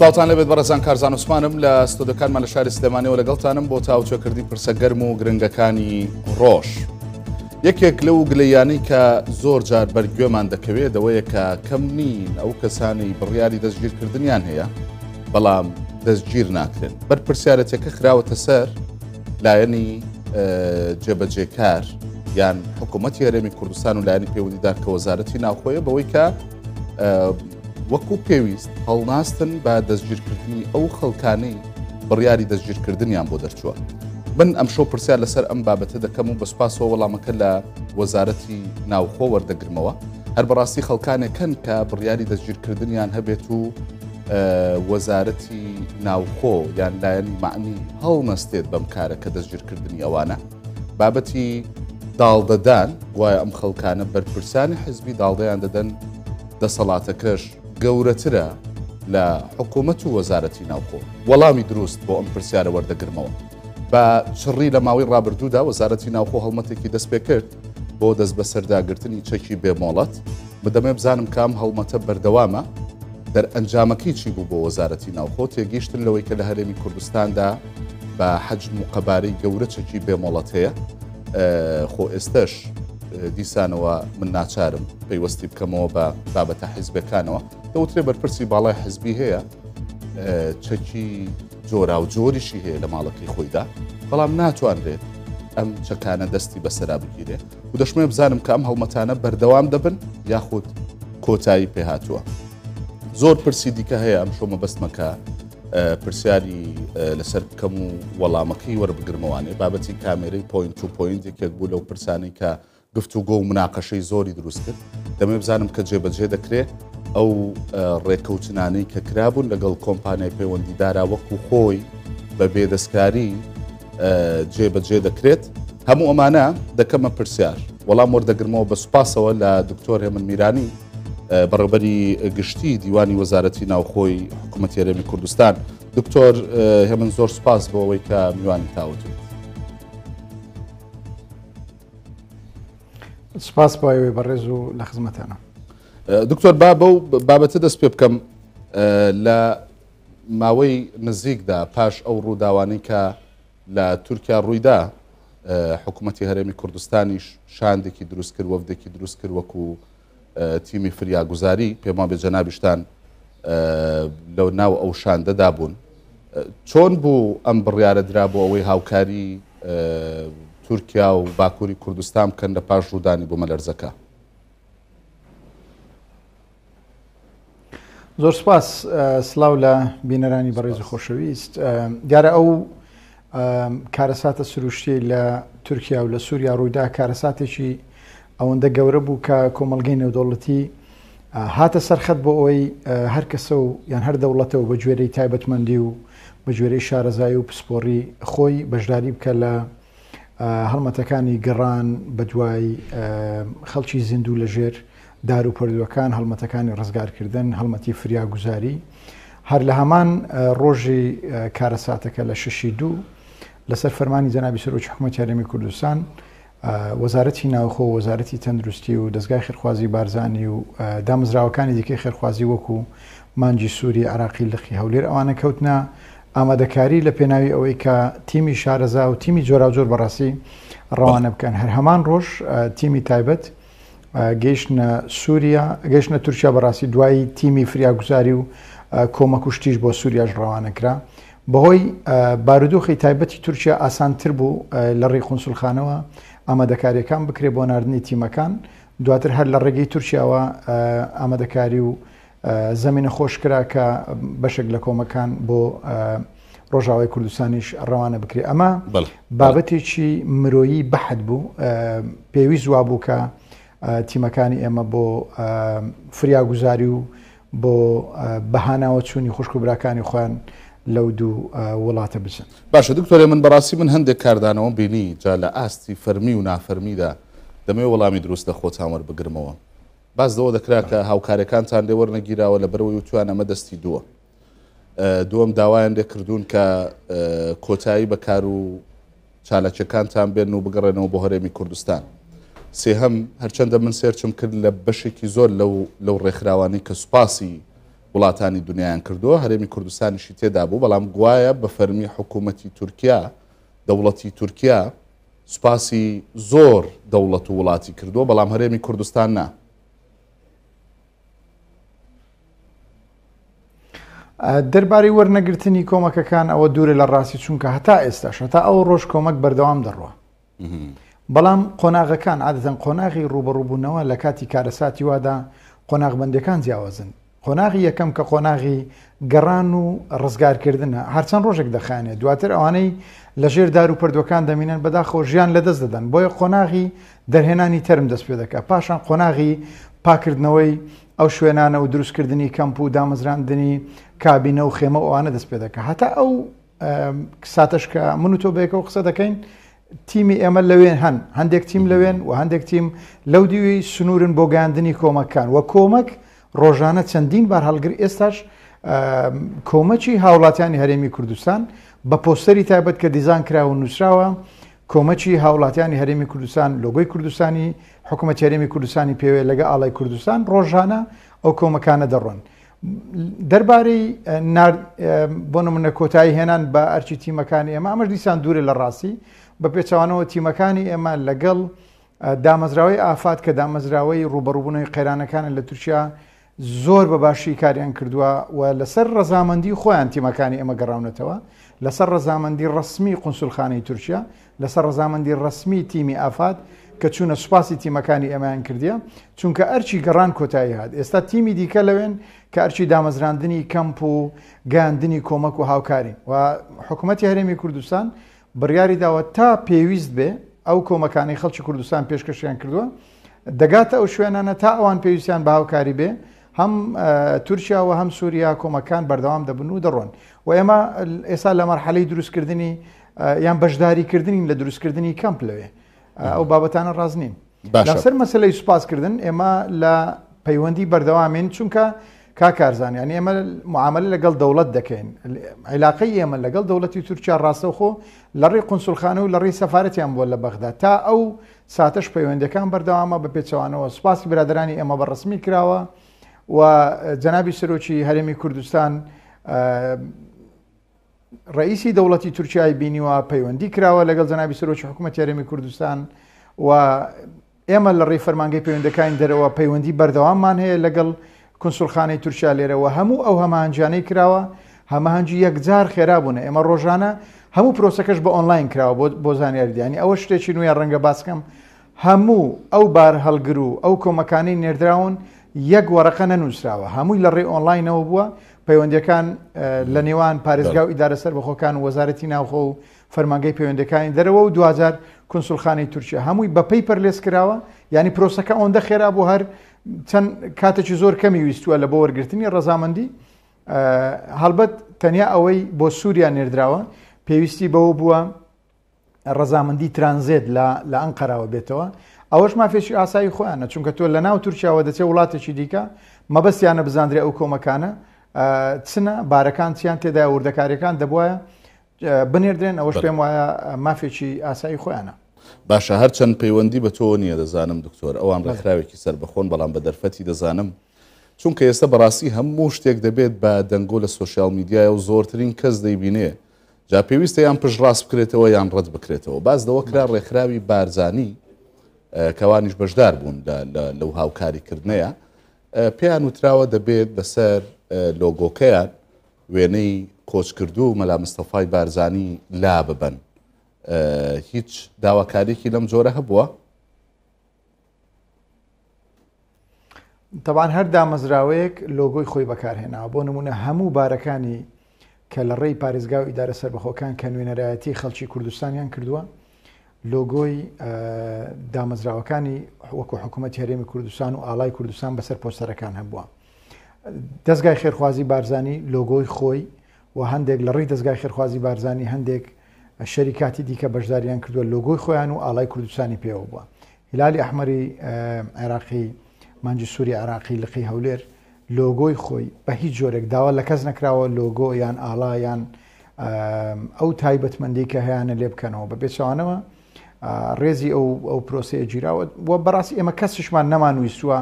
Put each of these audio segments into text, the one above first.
باوتان لەبێت بەڕزان کارزان عوسمانم لە ستۆدەکانمان لە شاری سلێمانەوە لەگەڵتانم بۆ تاوچەکردی پرسە گەرم و گرنگەکانی ڕۆژ. یەکێک لەو گلەیانەی کە زۆر جار بەرگوێمان دەکەوێت ئەوەیە کە کەم نین ئەو کەسانی بڕیاری دەستگیرکردنیان هەیە بەڵام دەستگیر ناکرێن بەر پرسیارەتێکە خراوەتە سەر لایەنی جێبەجێکار یان حکوومەتتی هەرێمی کوردستان و لایەنی پەیوەندیدار کە وەزارەتی ناوخۆیە بەوەی کە وەکو پێویست هەڵناستن بە دەستگیرکردنی ئەو خەڵکانەی بڕیاری دەستگیرکردنیان بۆ دەرچووە. من ئەم شۆ پرسیار لەسەر ئەم بابەتە دەکەم و بەسپاسەوە وەڵامەکە لە وەزارەتی ناوخۆ وەردەگرمەوە هەر بەڕاستی خەڵکانێکەن کە بڕیاری دەستگیرکردنیان هەبێت و وەزارەتی ناوخۆ یان لایەنی معنی هەڵنەستێت بەم کارە کە دەستگیرکردنی ئەوانە بابەتی داڵدەدان وایە ئەم خەڵکانە بەرپرسانی حزبی داڵدەیان دەدەن دەسەڵاتەکەش گەورەترە لە حکوومەت و وەزارەتی ناوخۆ وەڵامی دروست بۆ ئەم پرسیارە وەردەگرمەوە بە چڕی لە ماوەی ڕابردوودا وەزارەتی ناوخۆ هەڵمەتێکی دەست پێ کرد بۆ دەست بە سەرداگرتنی چەکی بێمۆڵەت بدەمێ بزانم کام هەڵمەتە بەردەوامە دەر ئەنجامەکەی چی بوو بۆ وەزارەتی ناوخۆ تێگەیشتن لەوەی کە لە هەرێمی کوردستاندا بە حەجم و قەبارەی گەورە چەکی بێمۆڵەت هەیە خۆ ئێستش دیسانەوە من ناچارم پەیوەستی بکەمەوە بە بابەتە حیزبەکانەوە دەوترێ بەرپرسی باڵای حزبی هەیە چەکی جۆرا و جۆریشی هەیە لە ماڵەکەی خۆیدا بەڵام ناتوانرێت ئەم چەکانە دەستی بەسەرا بگیرێ و دەشمێ بزانم کە ئەم هەڵمەتانە بەردەوام دەبن یاخود کۆتایی پێهاتووە زۆر پرسی دیکە هەیە ئەم شۆمە بەستمەکە پرسیاری لەسەر بکەم و وەڵامەکەی وەربگرمەوانێ بابەتی کامێرەی پوین تو پوینتێکێک بوو لەو پرسانی کە گفتوگۆ و مناقەشەی زۆری دروست کرد دەمێ بزانم کە جێبەجێ دەکرێت ئەو ڕێککەوتنانەی کە کرابوون لەگەڵ کۆمپانیای پەیوەندیدارا وەکو خۆی بە بێدەستکاری جێبەجێ دەکرێت هەموو ئەمانە دەکەمە پرسیار وەڵام وەردەگرمەوە بە سوپاسەوە لە دکتۆر هێمن میرانی بەڕبەری گشتی دیوانی وەزارەتی ناوخۆی حکوومەتیێرەمی کوردستان دکتۆر هێمن زۆر سپاس بۆ ئەوەی کە میوانی تاوتون سپاس پایوێ بەڕێز و لە خزمەتانە دکتۆر با بەو بابەتە دەست پێ بکەم لە ماوەی نزیکدا پاش ئەو ڕووداوانی کە لە تورکیا ڕوویدا حکوومەتتی هەرێمی کوردستانیش شاندێکی دروست کرد وەفدێکی دروست کرد وەکو تیمی فریاگوزاری پێما بێ جەنابیشتان لەو ناو ئەو شاندەدا بوون چۆن بوو ئەم بڕیاە درابوو ئەوەی هاوکاری تورکیا و باکووری کوردستان بکەن لە پاش ڕوودانی بۆ مەلەرزەکە زۆر سپاس سلااو لە بینەرانی بەڕێز خۆشەویست دیارە ئەو کارەساتە سروشتی لە تورکیا و لە سووریا ڕوویدا کارەساتێکی ئەوەندە گەورە بوو کە کۆمەلگەی نێودۆڵەتی هاتە سەرخەت بۆ ئەوی هەر کەسە و یان هەر دەوڵەتەوە بە گوێرەی تایبەتمەندی و بە جوێرەی شارەزای و پسپۆڕی خۆی بەشداری بکە لە هەڵمەتەکانی گەڕان بەدوای خەڵکی زیندوو لەژێر دار و پردوەکان هەڵمەتەکانی ڕزگارکردن هەڵمەتی فریاگوزاری هەر لە هەمان ڕۆژی کارەساتەکە لە ششی دوو لەسەر فەرمانی جەنابی سەر و حکومەت یارمی کوردستان وەزارەتی ناوخۆ وەزارەتی تەندروستی و دەستگای خێرخوازی بارزانانی و دامزراوەکانی دیکەی خێرخوازی وەکو مانجی سووری عراقی لەخی هەولێر ئەوانە کەوتنا ئامادەکاری لە پێناوی ئەوەی کە تیمی شارەزا و تیمی جۆرا جۆر بەڕاستی ڕەوانە بکەن هەر هەمان ڕۆژ تیمی تایبەت گەیشتە سووریا گەشتە تورکیا بەڕاستی دوایی تیمی فریاگوزاری و کۆمە کوشتیش بۆ سووریاش ڕەوانەکرا بەهۆی بارودۆخی تایبەتی تورکیا ئاسانتر بوو لە ڕێی خونسولخانەوە ئامادەکاریەکان بکرێ بۆ نردنی تیمەکان دواتر هەر لە ڕێگەی تورکیاوە ئامادەکاری و زمینە خۆشکرا کە بەشێک لە کۆمەکان بۆ ڕۆژاوای کوردستانیش ڕەوانە بکرێت ئەمە بابەتێکی مرۆیی بەحد بوو پێویست وا بوو کە تیمەکانی ئێمە بۆ فریاگوزاری و بۆ بەهاناوە چوونی خوشک و براکانی خۆیان لەو دوو وڵاتە بچن باشە دکتۆری من بەڕاستی من هەندێک کاردانەوە بینی جا لە ئاستی فەرمی و نافەرمیدا دەمێ وەڵامی دروستە خۆ تامەر بگرمەوە باز دەوە دەکرا کە هاوکارەکانتان لێ وەرنەگیراوە لە بەرەوەی وتوانە مەدەستی دووە دووەم داوایان لێ کردوون کە کۆتایی بەکار و چالەچەکانتان بێن و بگەڕێنەوە بۆ هەرێمی کوردستان سێهەم هەرچەندە من سێرچم کرد لە بەشێکی زۆر لەو ڕێکخراوانی کە سوپاسی وڵاتانی دنیایان کردووە هەرێمی کوردستانیشی تێدا بوو بەڵام گوایە بە فەرمی حکوومەتی تورکیا دەوڵەتی تورکیا سوپاسی زۆر دەوڵەت و وڵاتی کردووە بەڵام هەرێمی کوردستان نا دەربارەی وەرنەگرتنی کۆمەکەکان ئەوە دوورە لە ڕاستی چونکە هەتا ئێستاش هەتا ئەو ڕۆژ کۆمەک بەردەوام دەڕوە بەڵام قۆناغەکان عادەتەن قۆناغی ڕوبەڕووبوونەوە لە کاتی کارەساتی وادا قۆناغبندەکان جیاوازن قۆناغی یەکەم کە قۆناغی گەڕان و ڕزگارکردنە هەرچەند ڕۆژێک دەخانێت دواتر ئەوانەی لە ژێر دار و پردوەکان دەمینن بەداخۆ ژیان لەدەست دەدەن بۆیە قۆناغی دەرهێنانی تەرم دەست پێ دەکە پاشان قۆناغی پاکردنەوەی ئەو شوێنانە و دروستکردنی کەمپ و دامەزراندنی کابینە و خێمە ئەوانە دەست پێ دەکە هەتا ئەو ساتەشکە من و تۆ بێکەوە قسە دەکەین تیمی ئێمە لەوێن هەن هەندێک تیم لەوێن و هەندێک تیم لەو دیوی سنوورن بۆ گاندنی کۆمەکان وە کۆمەک ڕۆژانە چەندین بار هەڵگر ئێستاش کۆمەکی هاوڵاتیانی هەرێمی کوردستان بە پۆستەری تایبەت کە دیزان کراوە نووسراوە کۆمەکی هاوڵاتیانی هەرێمی کوردستان لۆگۆی کوردستانی حکوومەت هەرێمی کوردستانی پێوێ لەگە ئاڵای کوردستان ڕۆژانە ئەو کۆمەکانە دەڕۆن. دەربارەی بۆ نمونە کۆتایی هێنان بە ئەرچی تیمەکانی ئێمە ئەمەش دیسان دوورێ لە ڕاستی بە پێچوانەوە تیمەکانی ئێمە لەگەڵ دامەزراوی ئافات کە دامەزراوەی ڕوبەڕبوونەوەی قەیرانەکانە لە تورکیا زۆر بە باشی کاریان کردووە و لەسەر ڕەزامەندی خۆیان تیمەکانی ئێمە گەڕاونەتەوە لەسەر ڕەزامەندی ڕسمی قنسولخانەی تورکیا لەسەر ڕەزامەندی ڕسمی تیمی ئافات کە چوونە سوپاسی تیمەکانی ئەمایان کردیە چونکە ئەرچی گەڕان کۆتایی هاات ئێستا تیمی دیکە لەوێن کە ئەرچی دامەزراندنی کەمپ و گاندنی کۆمەک و هاوکاری و حکوومەتتی هەرێمی کوردستان بڕیاری داوە تا پێویست بێ ئەو کۆمەکانی خەڵکی کوردستان پێشکەشیان کردووە دەگاتە ئەو شوێنانە تا ئەوان پێویستیان بە هاوکاری بێ هەم تورکیاوە هەم سووریا کۆمەکان بەردەوام دەبن و دەڕۆن و ئێمە ئێستا لە مەرحەلەی دروستکردنی یان بەشداریکردنی لە دروستکردنی کەمپ لەوێ ئەو بابەتانە ڕاز نین لەسەر مەسلەی سوپاسکردن ئێمە لە پەیوەندی بەردەوامین چونکە کاکارزانانی ئێمە معامل لەگەڵ دەوڵەت دەکەین عیلاقی ئێمە لەگەڵ دەوڵەتی تورکیا ڕاستەخۆ لە ڕێ قنسولخانە و لە ڕێ سەفاەتیان بۆ لە بەغدا تا ئەو ساتەش پەیوەندەکان بەردەوامە بە پێچوانەوە سوپاسی برادرانی ئێمە بەڕسمی کراوە و جەنابی سرۆکی هەرێمی کوردستان ڕئیسی دەوڵەتی تورکیای بینیوە پەیوەندی کراوە لەگەڵ جەنابی سەرۆکی حکوومەت یارمی کوردستان و ئێمە لە ڕێی فەرمانگەی پەیوەندەکانی دەرەوە پەیوەندی بەردەواممان هەیە لەگەڵ کنسولخانەی تورکیا لێرەوە هەموو ئەو هەماهنجانەی کراوە هەمەهنجی یەکجار خێرابوونە ئێمە ڕۆژانە هەموو پرۆسەکەش بە ئۆنلاین کراوە بۆ زانیاردیانی ئەوە شتێکی نوێ ڕەنگە باسکەم هەموو ئەو بار هەلگر و ئەو کۆمەکانی نێردراون یەک وەرەقە نەنووسراوە هەمووی لە ڕێ ئۆنلاینەوە بووە پەیوەندەکان لە نێوان پارێزگا و ئیدارە سەر بەخۆکان وەزارەتی ناوخۆ و فەرمانگەی پەیوەندەکانی دەرەوە و دوزار کنسولخانەی تورکیا هەمووی بەپەی پەرلێس کراوە ینی پرۆسەکە ئەوەندە خێرا بۆ هەر چەند کاتێکی زۆر کەمی ویستووە لە بۆ وەرگرتنی ڕەزامەندی هەڵبەت تەنیا ئەوەی بۆ سووریا نێردراوە پێویستی بەوە بووە ڕەزامەندی ترانزێت لە ئەن قەراوە بێتەوە ئەوەش مافێکی ئاسایی خۆیانە چونکە تۆ لە ناو تورکیاوە دەچێت وڵاتێکی دیکە مەبەستیانە بزانرێ ئەو کۆمەکانە چنە بارەکان چیان تێدا وردەکاریەکان دەبواە بنێردرێن ئەوەش پێم وایە مافێکی ئاسایی خۆیانە. باشە هەرچەند پەیوەندی بە تۆ نییە دەزانم دکتۆر ئەوان ڕێکراوێکی سەر بەخۆن بەڵام بە دەرفەتی دەزانم چونکە ئێستا بەڕاستی هەموو شتێک دەبێت بە دەنگۆ لە سوۆسیال میدیایە و زۆرترین کەس دەیبینێ جا پێویستە یان پشت ڕاست بکرێتەوە یان ڕەت بکرێتەوە باز دەوە کرا ڕێکخراوی بارزانی کەوانیش بەشدار بوون لەو هاوکاریکردنەیە پێیان وتراوە دەبێت بەسەر لۆگۆکەیان وێنەی کۆچکردو و مەلا مستەفای بارزانانی لا ببن هیچ داواکارێکی لەم جۆرە هەبووە تەبان هەر دامەزراوەیەک لۆگۆی خۆی بەکارهێنەوە بۆ نمونە هەموو بارەکانی کە لە ڕێی پارێزگا و ئیدارە سربەخۆکان کە نوێنەرایەتی خەڵکی کوردستانیان کردووە لۆگۆی دامەزراوەکانی وەکو حکوومەت هەرێمی کوردستان و ئاڵای کوردستان بەسەر پۆستەرەکان هەبووە دەستگای خێرخوازی بارزانانی لۆگۆی خۆی و هەندێک لە ڕێی دەستگای خێرخوازی بارزانانی هەندێک شەریکاتی دیکە بەشداریان کردووە لۆگۆی خۆیان و ئاڵای کوردستانی پێوە بووە هلالی ئەحمەری عێراقی مانجی سووری عراقی لقی هەولێر لۆگۆی خۆی بە هیچ جۆرێک داوا لە کەس نکراوە لۆگۆ یان ئالایان ئەو تایبەتمەندی کە هیانە لێ بکەنەوە بە بێچوانەوە ڕێزی ئەو ئەو پرۆسەیە گیراوە بۆ بەڕاستی ئێمە کەسشمان نەمانویستووە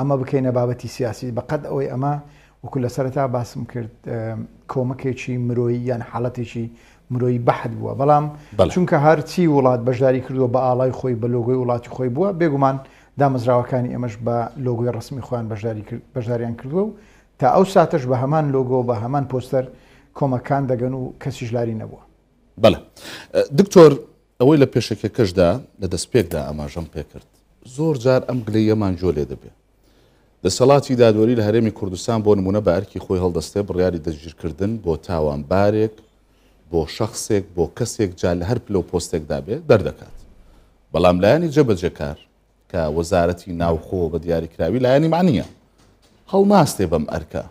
ئەمە بکەینە بابەتی سیاسی بەقەت ئەوەی ئەمە وەکو لە سەرتا باسم کرد کۆمەکێکی مرۆیی یان حالڵەتێکی مرۆی بەحد بووە بەڵام چونکە هەرچی وڵات بەشداری کردووە بە ئاڵای خۆی بە لۆگۆی وڵاتی خۆی بووە بێگومان دامەزراوەکانی ئەمەش بە لۆگوی ڕسمی خۆیان بەشداریان کردووە و تا ئەو ساتەش بە هەمان لۆگۆ بە هەمان پۆستەر کۆمەکان دەگەن و کەسیش لاری نەبووە بەڵە دکتۆر ئەوەی لە پێشەکە کەشدا لە دەستپێکدا ئاماژەم پێ کرد زۆر جار ئەم گلەی ئەمان جۆلێ دەبێت دەسەڵاتی دادوەری لە هەرێمی کوردستان بۆ نمونە بە ئەرکی خۆی هەڵدەستێ بڕیاری دەستگیرکردن بۆ تاوانبارێک بۆ شخصێک بۆ کەسێک جا لە هەر پلو پۆستێک دابێت دەردەکات بەڵام لایەنی جەبەجەکار کە وەزارەتی ناوخۆ بە دیاریکراوی لایەنی مانیە هەڵناستێ بەم ئەرکە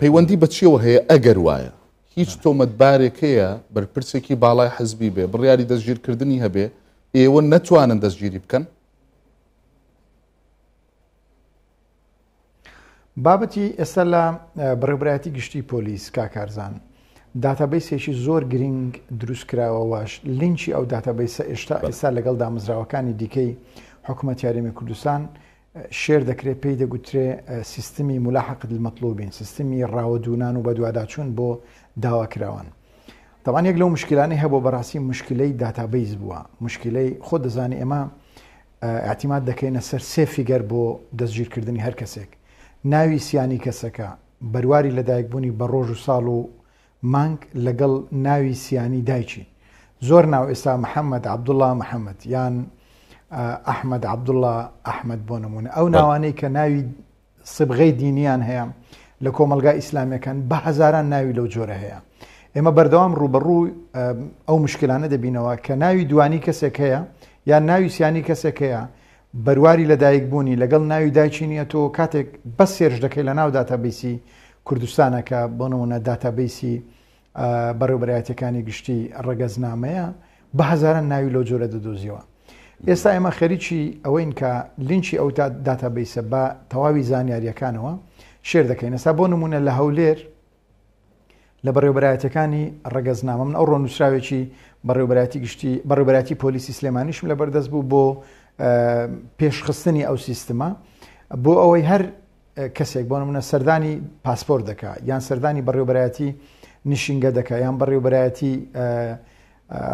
پەیوەندی بەچیەوە هەیە ئەگەر وایە هیچ تۆمەتبارێکەیە بەرپرسێکی باڵای حەزبی بێ بڕیاری دەستگیرکردنی هەبێ ئێوە نەتوانن دەستگیری بکەن بابەتی ئێستا لە بڕێبراتی گشتی پۆلیس کاکارزان داتابیسێکی زۆر گرنگ دروستکراوەواش لینچی ئەو داتابیسە ئێشتا ئێستا لەگەڵ دامزراوەکانی دیکەی حکوومەت یاریمی کوردستان شێر دەکرێت پێی دەگوترێ سیستمی ملاحقت مەطلوبین سیستمی ڕاوەدونان و بەدوواداچوون بۆ داواکراوان تاوان یەک لەو مشکلانی هەبوو بەڕاستی مشکلەی داتابیز بووە مشکلەی خۆ دەزانانی ئێمە ئاعتیمات دەکەینە سەر سێفیگەر بۆ دەستگیرکردنی هەر کەسێک ناوی سیانی کەسەکە بەرواری لەدایکبوونی بە ڕۆژ و ساڵ و مانگ لەگەڵ ناوی سیانی دایکی زۆر ناو ئێستا محەممەد عبدوڵا محەممەد یان ئەحمد عبدوڵا ئەحمد بۆ نمونە ئەو ناوانەی کە ناوی سبغەی دینیان هەیە لە کۆمەلگا ئیسلامیەکان بە هزاران ناوی لەو جۆرە هەیە ئێمە بەردەوام ڕوبەڕوو ئەو مشکلانە دەبینەوە کە ناوی دوانی کەسێک هەیە یان ناوی سیانی کەسێک هەیە بەرواری لەدایک بوونی لەگەڵ ناوی دایچینیە تۆ کاتێک بە سێرش دەکەی لە ناو داتابیسی کوردستانەکە بۆنەوەە داتابیسی بەڕێوبەتەکانی گشتی ڕەگەزنامەیە بە هزاران ناوی لۆ جۆرە دەدۆزیەوە. ئێستا ئێمە خەریکی ئەوەین کە لینچی ئەو داتابیسە بە تەواوی زانیاریەکانەوە شێر دەکەین ئێستا بۆ نمونە لە هەولێر لە بەڕێوبەتەکانی ڕگەزنامەم ئەو ڕۆنووسراوێکی بەڕێوبەتی گشتی بەڕێوبەتی پۆلیسی سلێمانیشم لە بەردەست بوو بۆ پێشخستنی ئەو سیستما بۆ ئەوەی هەر کەسێک بۆ منە سەردانی پاسپۆر دکا یان سەردانی بەڕێوبەتی نشینگە دەکە یان بەڕێوبەتی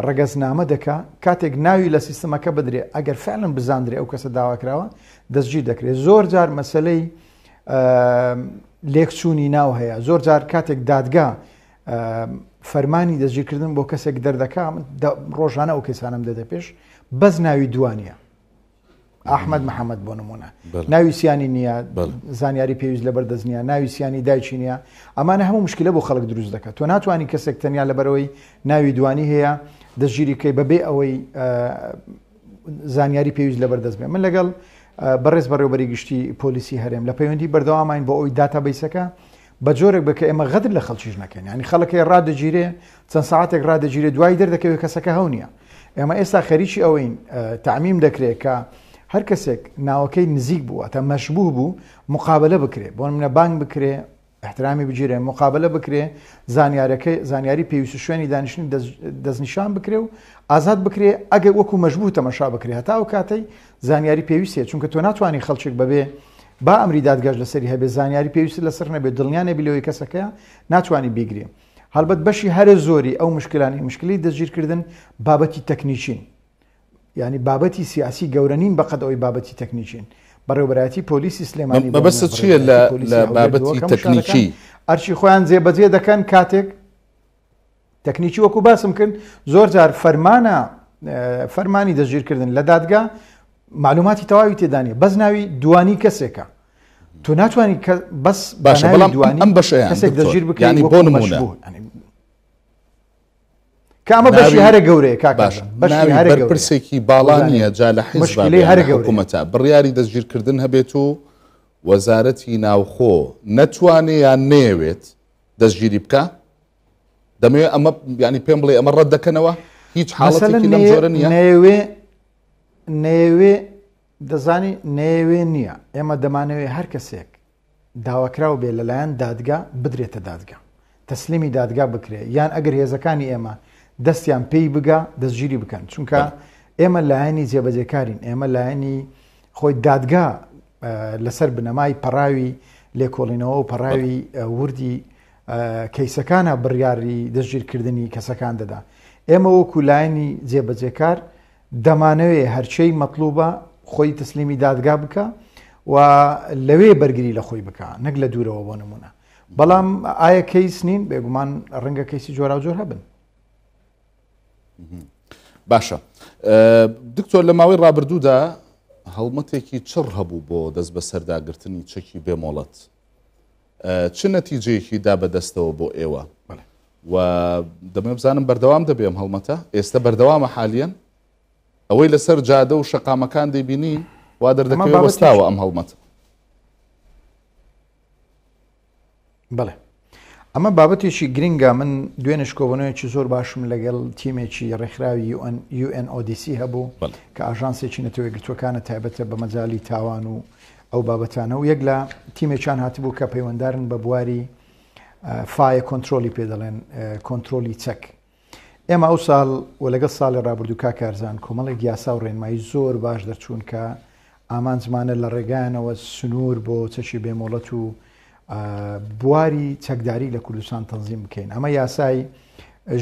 ڕگەزنامە دەکا کاتێک ناوی لە سیستمەکە بدرێ ئەگەر فعلم بزاندرێ ئەو کەسە داواکراوە دەستگیر دەکرێت زۆر جار مەسلەی لێکچوونی ناو هەیە زۆر جار کاتێک دادگا فەرمانی دەستگیرکردن بۆ کەسێک دەردەکە ڕۆژانە ئەو کەسانم دەدە پێش بەز ناوی دوانە ئەحمد محەممەد بۆ نمونە ناویسیانی نییە زانیاری پێویست لە بەردەزنیە ناویسیانی دایچی نیە ئەمانە هەموو مشکلە بۆ خەڵک دروست دەکات تۆ ناتوانانی کەسێک تەنیا لە بەرەوەی ناوی دوانی هەیە دەستگیریکەی بەبێ ئەوەی زانیاری پێویست لە بەردەستبێ من لەگەڵ بەڕێز بەڕێوبەری گشتی پۆلیسی هەرێم لە پەیوەندی بەردەوامان بۆ ئەوی داتا بیسەکە بە جۆرێک بکە ئێمە غەدر لە خەڵکیش نەکەین ینی خەڵەکەی ڕدەگیرێ چەند ساعتێک ڕدەگیرێ دوای دەردەکەوێت کەسەکە هەونیە ئێمە ئێستا خەریکی ئەوەین تعمیم دەکرێت کە هەر کەسێک ناوەکەی نزیک بووە تە مەشبوو بوو مقابلە بکرێ بۆن منە بانگ بکرێ احترامی بگیرێ مقابلە بکرێ زانیارەکەی زانیاری پێویست شوێنی دانیشتنی دەستنیشان بکرێ و ئازاد بکرێ ئەگە وەکو مەشبوو تەمەشا بکرێ هەتا ئەو کاتەی زانیاری پێویستە چونکە تۆ ناتوانانی خەڵچێک ببێ با ئەمری دادگەشت لەسری هەبێ زانیاری پێویست لەسەر نەبێت دڵنیانە بلەوەی کەسەکە ناتوانانی بیگرێ. هەڵبەت بەشی هەرە زۆری ئەو مشکلانی مشکلی دەستگیرکردن بابەتی تەکنیچین. ینی بابەتی سیاسی گەورەنین بەقەت ئەوی بابەتی تەکنیشین بەڕێوبەتی پۆلیسی سلێمانی بەبست چیە لە بابەتی تەکنیکی ئەرچی خۆیان زێبەجێ دەکەن کاتێک تەکنیکی وەکو باسم کرد زۆر جار فەرمانە فەرمانی دەژیرکردن لە دادگا معلوماتی تەواوی تێدانە بەس ناوی دوانی کەسێکە تو ناتوانانی بەس باشە بەڵام دوانی ئەم بەشەیە دەژیر بکەنی بۆ نمونە کامە بەشی هەرە گەورەیە کاکە پرسێکی باڵانیە جا لە حیزلی هەر گەورمەتە بڕیاری دەستگیرکردن هەبێت و وەزارەتی ناوخۆ نەتوانێ یان نێوێت دەستگیری بکە دەمەوێت ئەمە ینی پێم بڵێ ئەمە ڕەت دەکەنەوە هیچ حاڵەتێوێ نێوێ دەزانی نێوێ نییە ئێمە دەمانەوێت هەر کەسێک داواکراو بێ لەلایەن دادگا بدرێتە دادگا تەسلیمی دادگا بکرێ یان ئەگەر هێزەکانی ئێمە دەستیان پێی بگە دەستگیری بکەن چونکە ئێمە لایەنی جێبەجێکارین ئێمە لایەنی خۆی دادگا لەسەر بنەمای پەراوی لێکۆڵینەوە و پەراوی وردی کەیسەکانە بڕیاری دەستگیرکردنی کەسەکان دەدا ئێمە وەکو لایەنی جێبەجێکار دەمانەوێ هەرچەی مەطلوبە خۆی تسلیمی دادگا بکە و لەوێ بەرگری لە خۆی بکە نەک لە دوورەوە بۆ نمونە بەڵام ئایا کەیس نین بێگومان ڕەنگە کەیسی جۆرا جۆر هەبن باشە دکتۆر لە ماوەی ڕابردوودا هەڵمەتێکی چڕ هەبوو بۆ دەست بە سەرداگررتنی چەکی بێمۆڵەت چ نەتیجەیەکی دا بەدەستەوە بۆ ئێوە و دەمێ بزانم بەردەوام دەبێم هەڵمەتە ئێستا بەردەوامە حالیان ئەوەی لەسەر جادە و شەقامەکان دەیبینین وا دەردەکەی وەستاوە ئەم هەڵمەت بڵێ ئەمە بابەتێکی گرنگە من دوێنش کۆبنەوەکی زۆر باشم لەگەڵ تیمێکی ڕێکخراوی UNODC هەبوو کە ئاژانسێکی نەتەوە گرتوەکانە تایبەتە بە مەجای تاوان و ئەو بابەتانە و یەک لە تیمێکیان هاتبوو کە پەیوەنددارن بە بواری فایە کۆنتترۆلی پێ دەڵێن کۆنتترۆلی چەک ئێمە ئەو ساڵ و لەگە ساڵی رابرردووکا کارزان کۆمەڵێک یاسا و ڕێنمایی زۆر باش دەرچوون کە ئامان زمانە لە ڕێگانەوە سنوور بۆ چەشی بێمۆڵەت و بواری چەکداری لە کوردستان تەنظیم بکەین ئەمە یاسای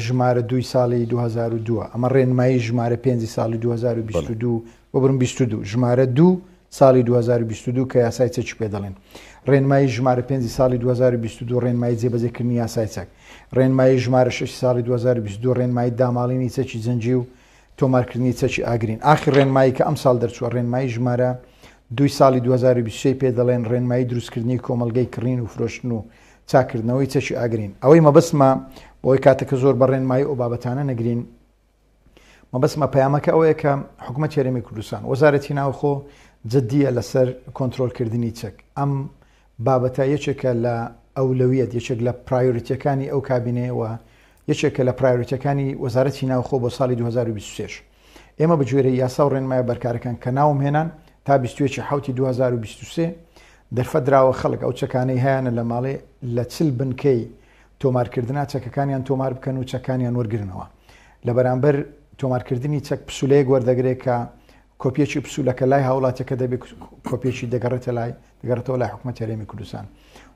ژمارە دوی ساڵی 2002 ئەمە ڕێنمایی ژمارە پێ ساڵی 2022 وەبرم 22 ژمارە دوو ساڵی 2022 کە یاسای چەچ پێ دەڵێن ڕێنمایی ژمارە پێ ساڵی 2022 ڕێنمایی جێبەجێکردنی یاسای چەک ڕێنمایی ژمارە 6 ساڵی 2022 ڕێنمایی داماڵینی چەکی زەنجی و تۆمارکردنی چەکی ئاگرین ئاخر ڕێنمایی کە ئەم ساڵ دەرچوە ڕێنمایی ژمارە دوی ساڵی 2020 پێ دەڵێن ڕێنمایی دروستکردنی کۆمەلگەی کڕین و فرۆشتن و چاکردنەوەی چەشی ئاگرین ئەوەی مەبەسمە بۆی کاتەکە زۆر بە ڕێنمایی ئەو بابەتانە نەگرین مەبەسمە پەیامەکە ئەوەیە کە حکومە چێرەمی کوردستان وەزارەتی ناوخۆ جددیە لەسەر کۆنتترۆلکردنی چەک ئەم بابەتە یەکێکە لە ئەولەویت یەکێک لە پرایۆریتەکانی ئەو کابینەوە یەکێکە لە پرایۆریتەکانی وەزارەتی ناوخۆ بۆ ساڵی 2026 ئێمە بەگوێرە یاسا و ڕێنمایە بەرکارەکان کە ناوم هێنان تا 2023 دەرفە درراوە خەڵک ئەو چەکانەی هیانە لە ماڵێ لە چل بنکەی تۆمارکردنا چەکەکانیان تۆمار بکەن و چەکانیان وەرگرنەوە لە بەرامبەر تۆمارکردنی چەک پسولەیە گوەردەگرێت کە کۆپیەکی پسولەکە لای هاوڵاتەکە دەبێت کۆپێکی دەگەڕێتە لای دەگەڕێتەوە لای حکومە تەرێمی کوردستان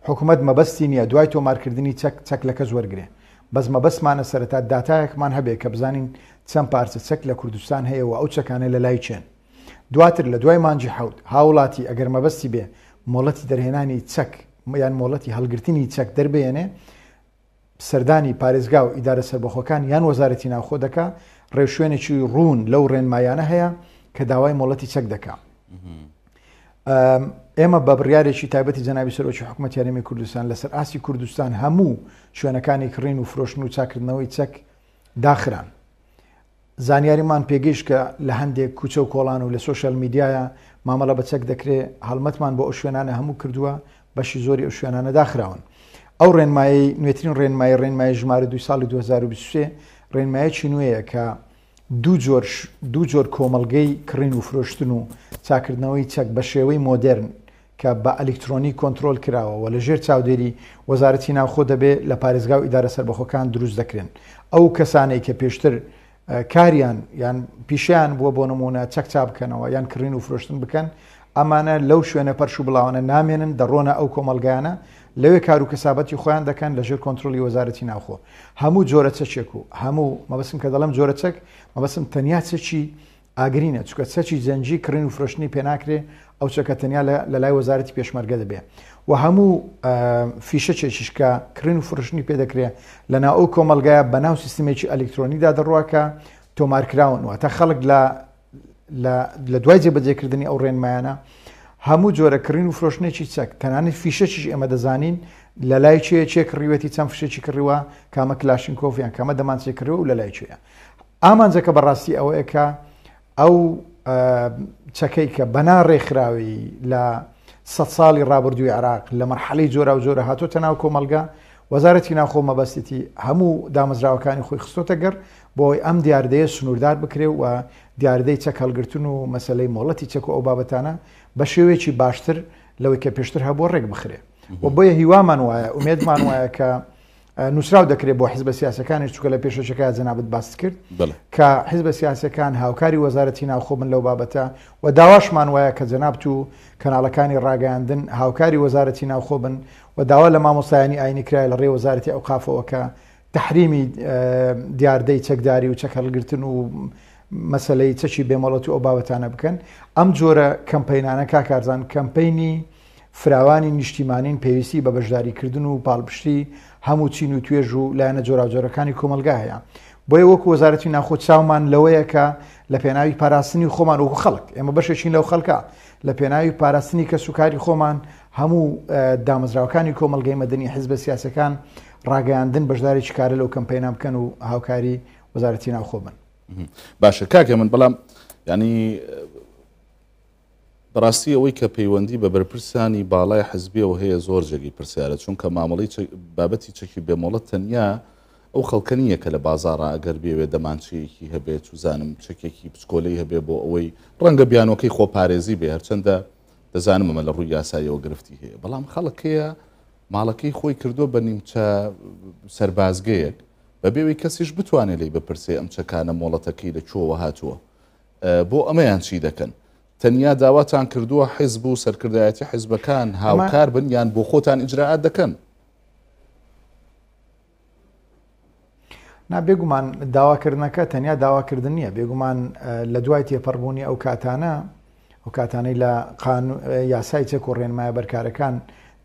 حکوومەت مەبەستی نییە دوای تۆمارکردنی چەک چەک لەکە زۆرگرێ بەس مەبەستمانە سەرتا داتایەکمان هەبێت کە بزانین چەند پارچە چەک لە کوردستان هەیە و ئەو چەکانە لە لای چێن دواتر لە دوای مانجی حوت هاوڵاتی ئەگەر مەبەستی بێ مۆڵەتی دەرهێنانی چەک یان مۆڵەتی هەلگرتنی چەک دەربێنێ سەردانی پارێزگا و ئیدارە سربەخۆکان یان وەزارەتی ناوخۆ دەکا ڕێشوێنێکی ڕوون لەو ڕێنمایانە هەیە کە داوای مۆڵەتی چەک دەکا. ئێمە بە بڕیارێکی تایبەتی جەناوی سەرۆکی حکوومەت یاریمی کوردستان لەسەر ئاسی کوردستان هەموو شوێنەکانی کڕین و فرۆشن و چاکردنەوەی چەک داخران. زانیاریمان پێگەیش کە لە هەندێک کوچە و کۆڵان و لە سوۆشال میدیایە مامەڵە بەچەک دەکرێت هەڵمەتمان بۆ ئەو شوێنانە هەموو کردووە بەشی زۆری ئەو شوێنانە داخراون. ئەو ڕێنمایی نوێترین ڕێنمای ڕێنمای ژمارە دو ساڵی 2023 ڕێنمایەکی نوێیە کە دوو جۆر کۆمەلگەی کڕین و فرۆشتن و چاکردنەوەی چەک بە شێوەی مۆدررن کە بە ئەلکترۆنی کۆنتترۆل کراوە و لە ژێر چاودێری وەزارەتی ناوخۆ دەبێت لە پارێزگا و ئیدارە سربەخۆکان دروست دەکرێن ئەو کەسانەی کە پێشتر کاریان یان پیشیان بووە بۆ نمونە چەکچا بکەنەوە یان کڕین و فرۆشتن بکەن ئەمانە لەو شوێنە پەرش و بڵاوانە نامێنن دەڕۆنە ئەو کۆمەلگانە لەوێ کار و کەسابەتی خۆیان دەکەن لە ژێر کۆنتترۆلی وەزارەتی ناوخۆ هەموو جۆرە چەچێک و هەموو مەبەسم کە دەڵم جۆرە چەک مەبەسم تەنیا چەکی ئاگرینە چکە چەکی جەنجی کڕین و فرۆشتنی پێناکرێ ئەو چەکە تەنیا لە لای وەزارەتی پێشمەرگە دەبێ و هەموو فیشە چێکیشکە کرن و فرشتنی پێدەکرێت لەنا ئەو کۆمەلگایە بە ناو سیستمێکی ئەلکترۆنیدا دەڕواکە تۆمارکراون و تا خەڵک لە دوای جێبەجێکردنی ئەو ڕێنمایانە هەموو جۆرەکردین و فرۆشتێکی چەک تەنانەت فیشەکیش ئێمە دەزانین لە لای چێ چێک ڕیوەتی چەند فشێکی کڕیوە کامە کلاشن کۆفیان کامە دەمانچێ کردەوە و لە لای چێە ئامانجەکە بەڕاستی ئەوەیەکە ئەو چەکەی کە بەنا ڕێکخراوی لە سە ساڵی ڕابردووی عراق لە مەرحەلی جۆرا و جۆرە هاتۆتە ناو کۆمەلگا وەزارەتی ناخۆ مەبەستیتی هەموو دامەزراوەکانی خۆی خستۆتە گەر بۆی ئەم دیاردەیە سنووردار بکرێ و دیاردەی چەک هەلگرتن و مەسلەی مۆڵەتی چەکە ئەو بابەتانە بە شێوێکی باشتر لەوەی کە پێشتر هەبوو ڕێک بخرێ و بۆیە هیوامان وایە ومێدمان وایە کە نووسراو دەکرێت بۆ حیزب سیاسەکانی چووکە لە پێشەکە جەنابەت باس کرد کە حیزب سیاسەکان هاوکاری وەزارەتی ناوخۆبن لەو بابەتە و داواشمان وایە کە جەنابت و کەناڵەکانی ڕاگەاندن هاوکاری وەزارەتی ناوخۆبن و داوا لە مامۆسایانی ئاینی کرای لە ڕێ وەزارەتی ئەو قافەوەکە تحریمی دیاردەی چەکداری و چەکەڵگرتن و مەسلەی چەکی بێمەڵەت و ئەو بابەتانە بکەن ئەم جۆرە کەمپینانە کاکارزان کەمپینی فراوانی نیشتیمانین پێویستی بە بەشداریکردن و پاڵپشتی هەموو چین و توێژ و لایەنە جۆراجۆرەکانی کۆمەلگا هەیە بۆی وەکو وەزارەتی ناخۆ چاومان لەوەیەکە لە پێناوی پاراستنی خۆمان وەکو خەڵک ئێمە بەشێکین لەو خەڵکە لە پێناوی پاراستنی کە سوکاری خۆمان هەموو دامەزراوەکانی کۆمەلگەی مەدەنی حز بە سیاسەکان ڕاگەاندن بەشداری چکارە لەو کەمپینام بکەن و هاوکاری وەزارەتی ناوخۆ بن باشە کاکە من بەڵام ینی بەڕاستی ئەوەی کە پەیوەندی بە بەرپرسانی باڵای حزبیەوە هەیە زۆر جێگی پرسیارە چونکە مامەڵی بابەتی چەکی بێمۆڵە تەنیا ئەو خەڵکە نییە کە لە بازارە ئەگەر بێوێ دەمانچەیەکی هەبێت وزانم چەکێکی پسکۆلەی هەبێ بۆ ئەوەی ڕەنگە بیانەکەی خۆپارێزی بێ هەرچەندە دەزانم ئەمە لە ڕووی یاسایەوە گرفتی هەیە بەڵام خەڵکەیە ماڵەکەی خۆی کردو بە نیمچە سربازگەیەک بە بێوی کەسیش بتوانێت لی بپرسێ ئەم چەکانە مۆڵەتەکەی لە چۆوە هاتووە بۆ ئەمەیان چی دەکەن؟ تەنیا داواتان کردووە حیزب و سەرکردایەتی حیزبەکان هاوکار بن یان بۆ خۆتان ئیجرراعات دەکەن بێگومان داواکردنەکە تەنیا داواکردن نییە بێگومان لە دوای تێپەڕبوونی ئەو کاتانە ئەو کاتانەی لە یاسای چە کۆڕێنمایە بەرکارەکان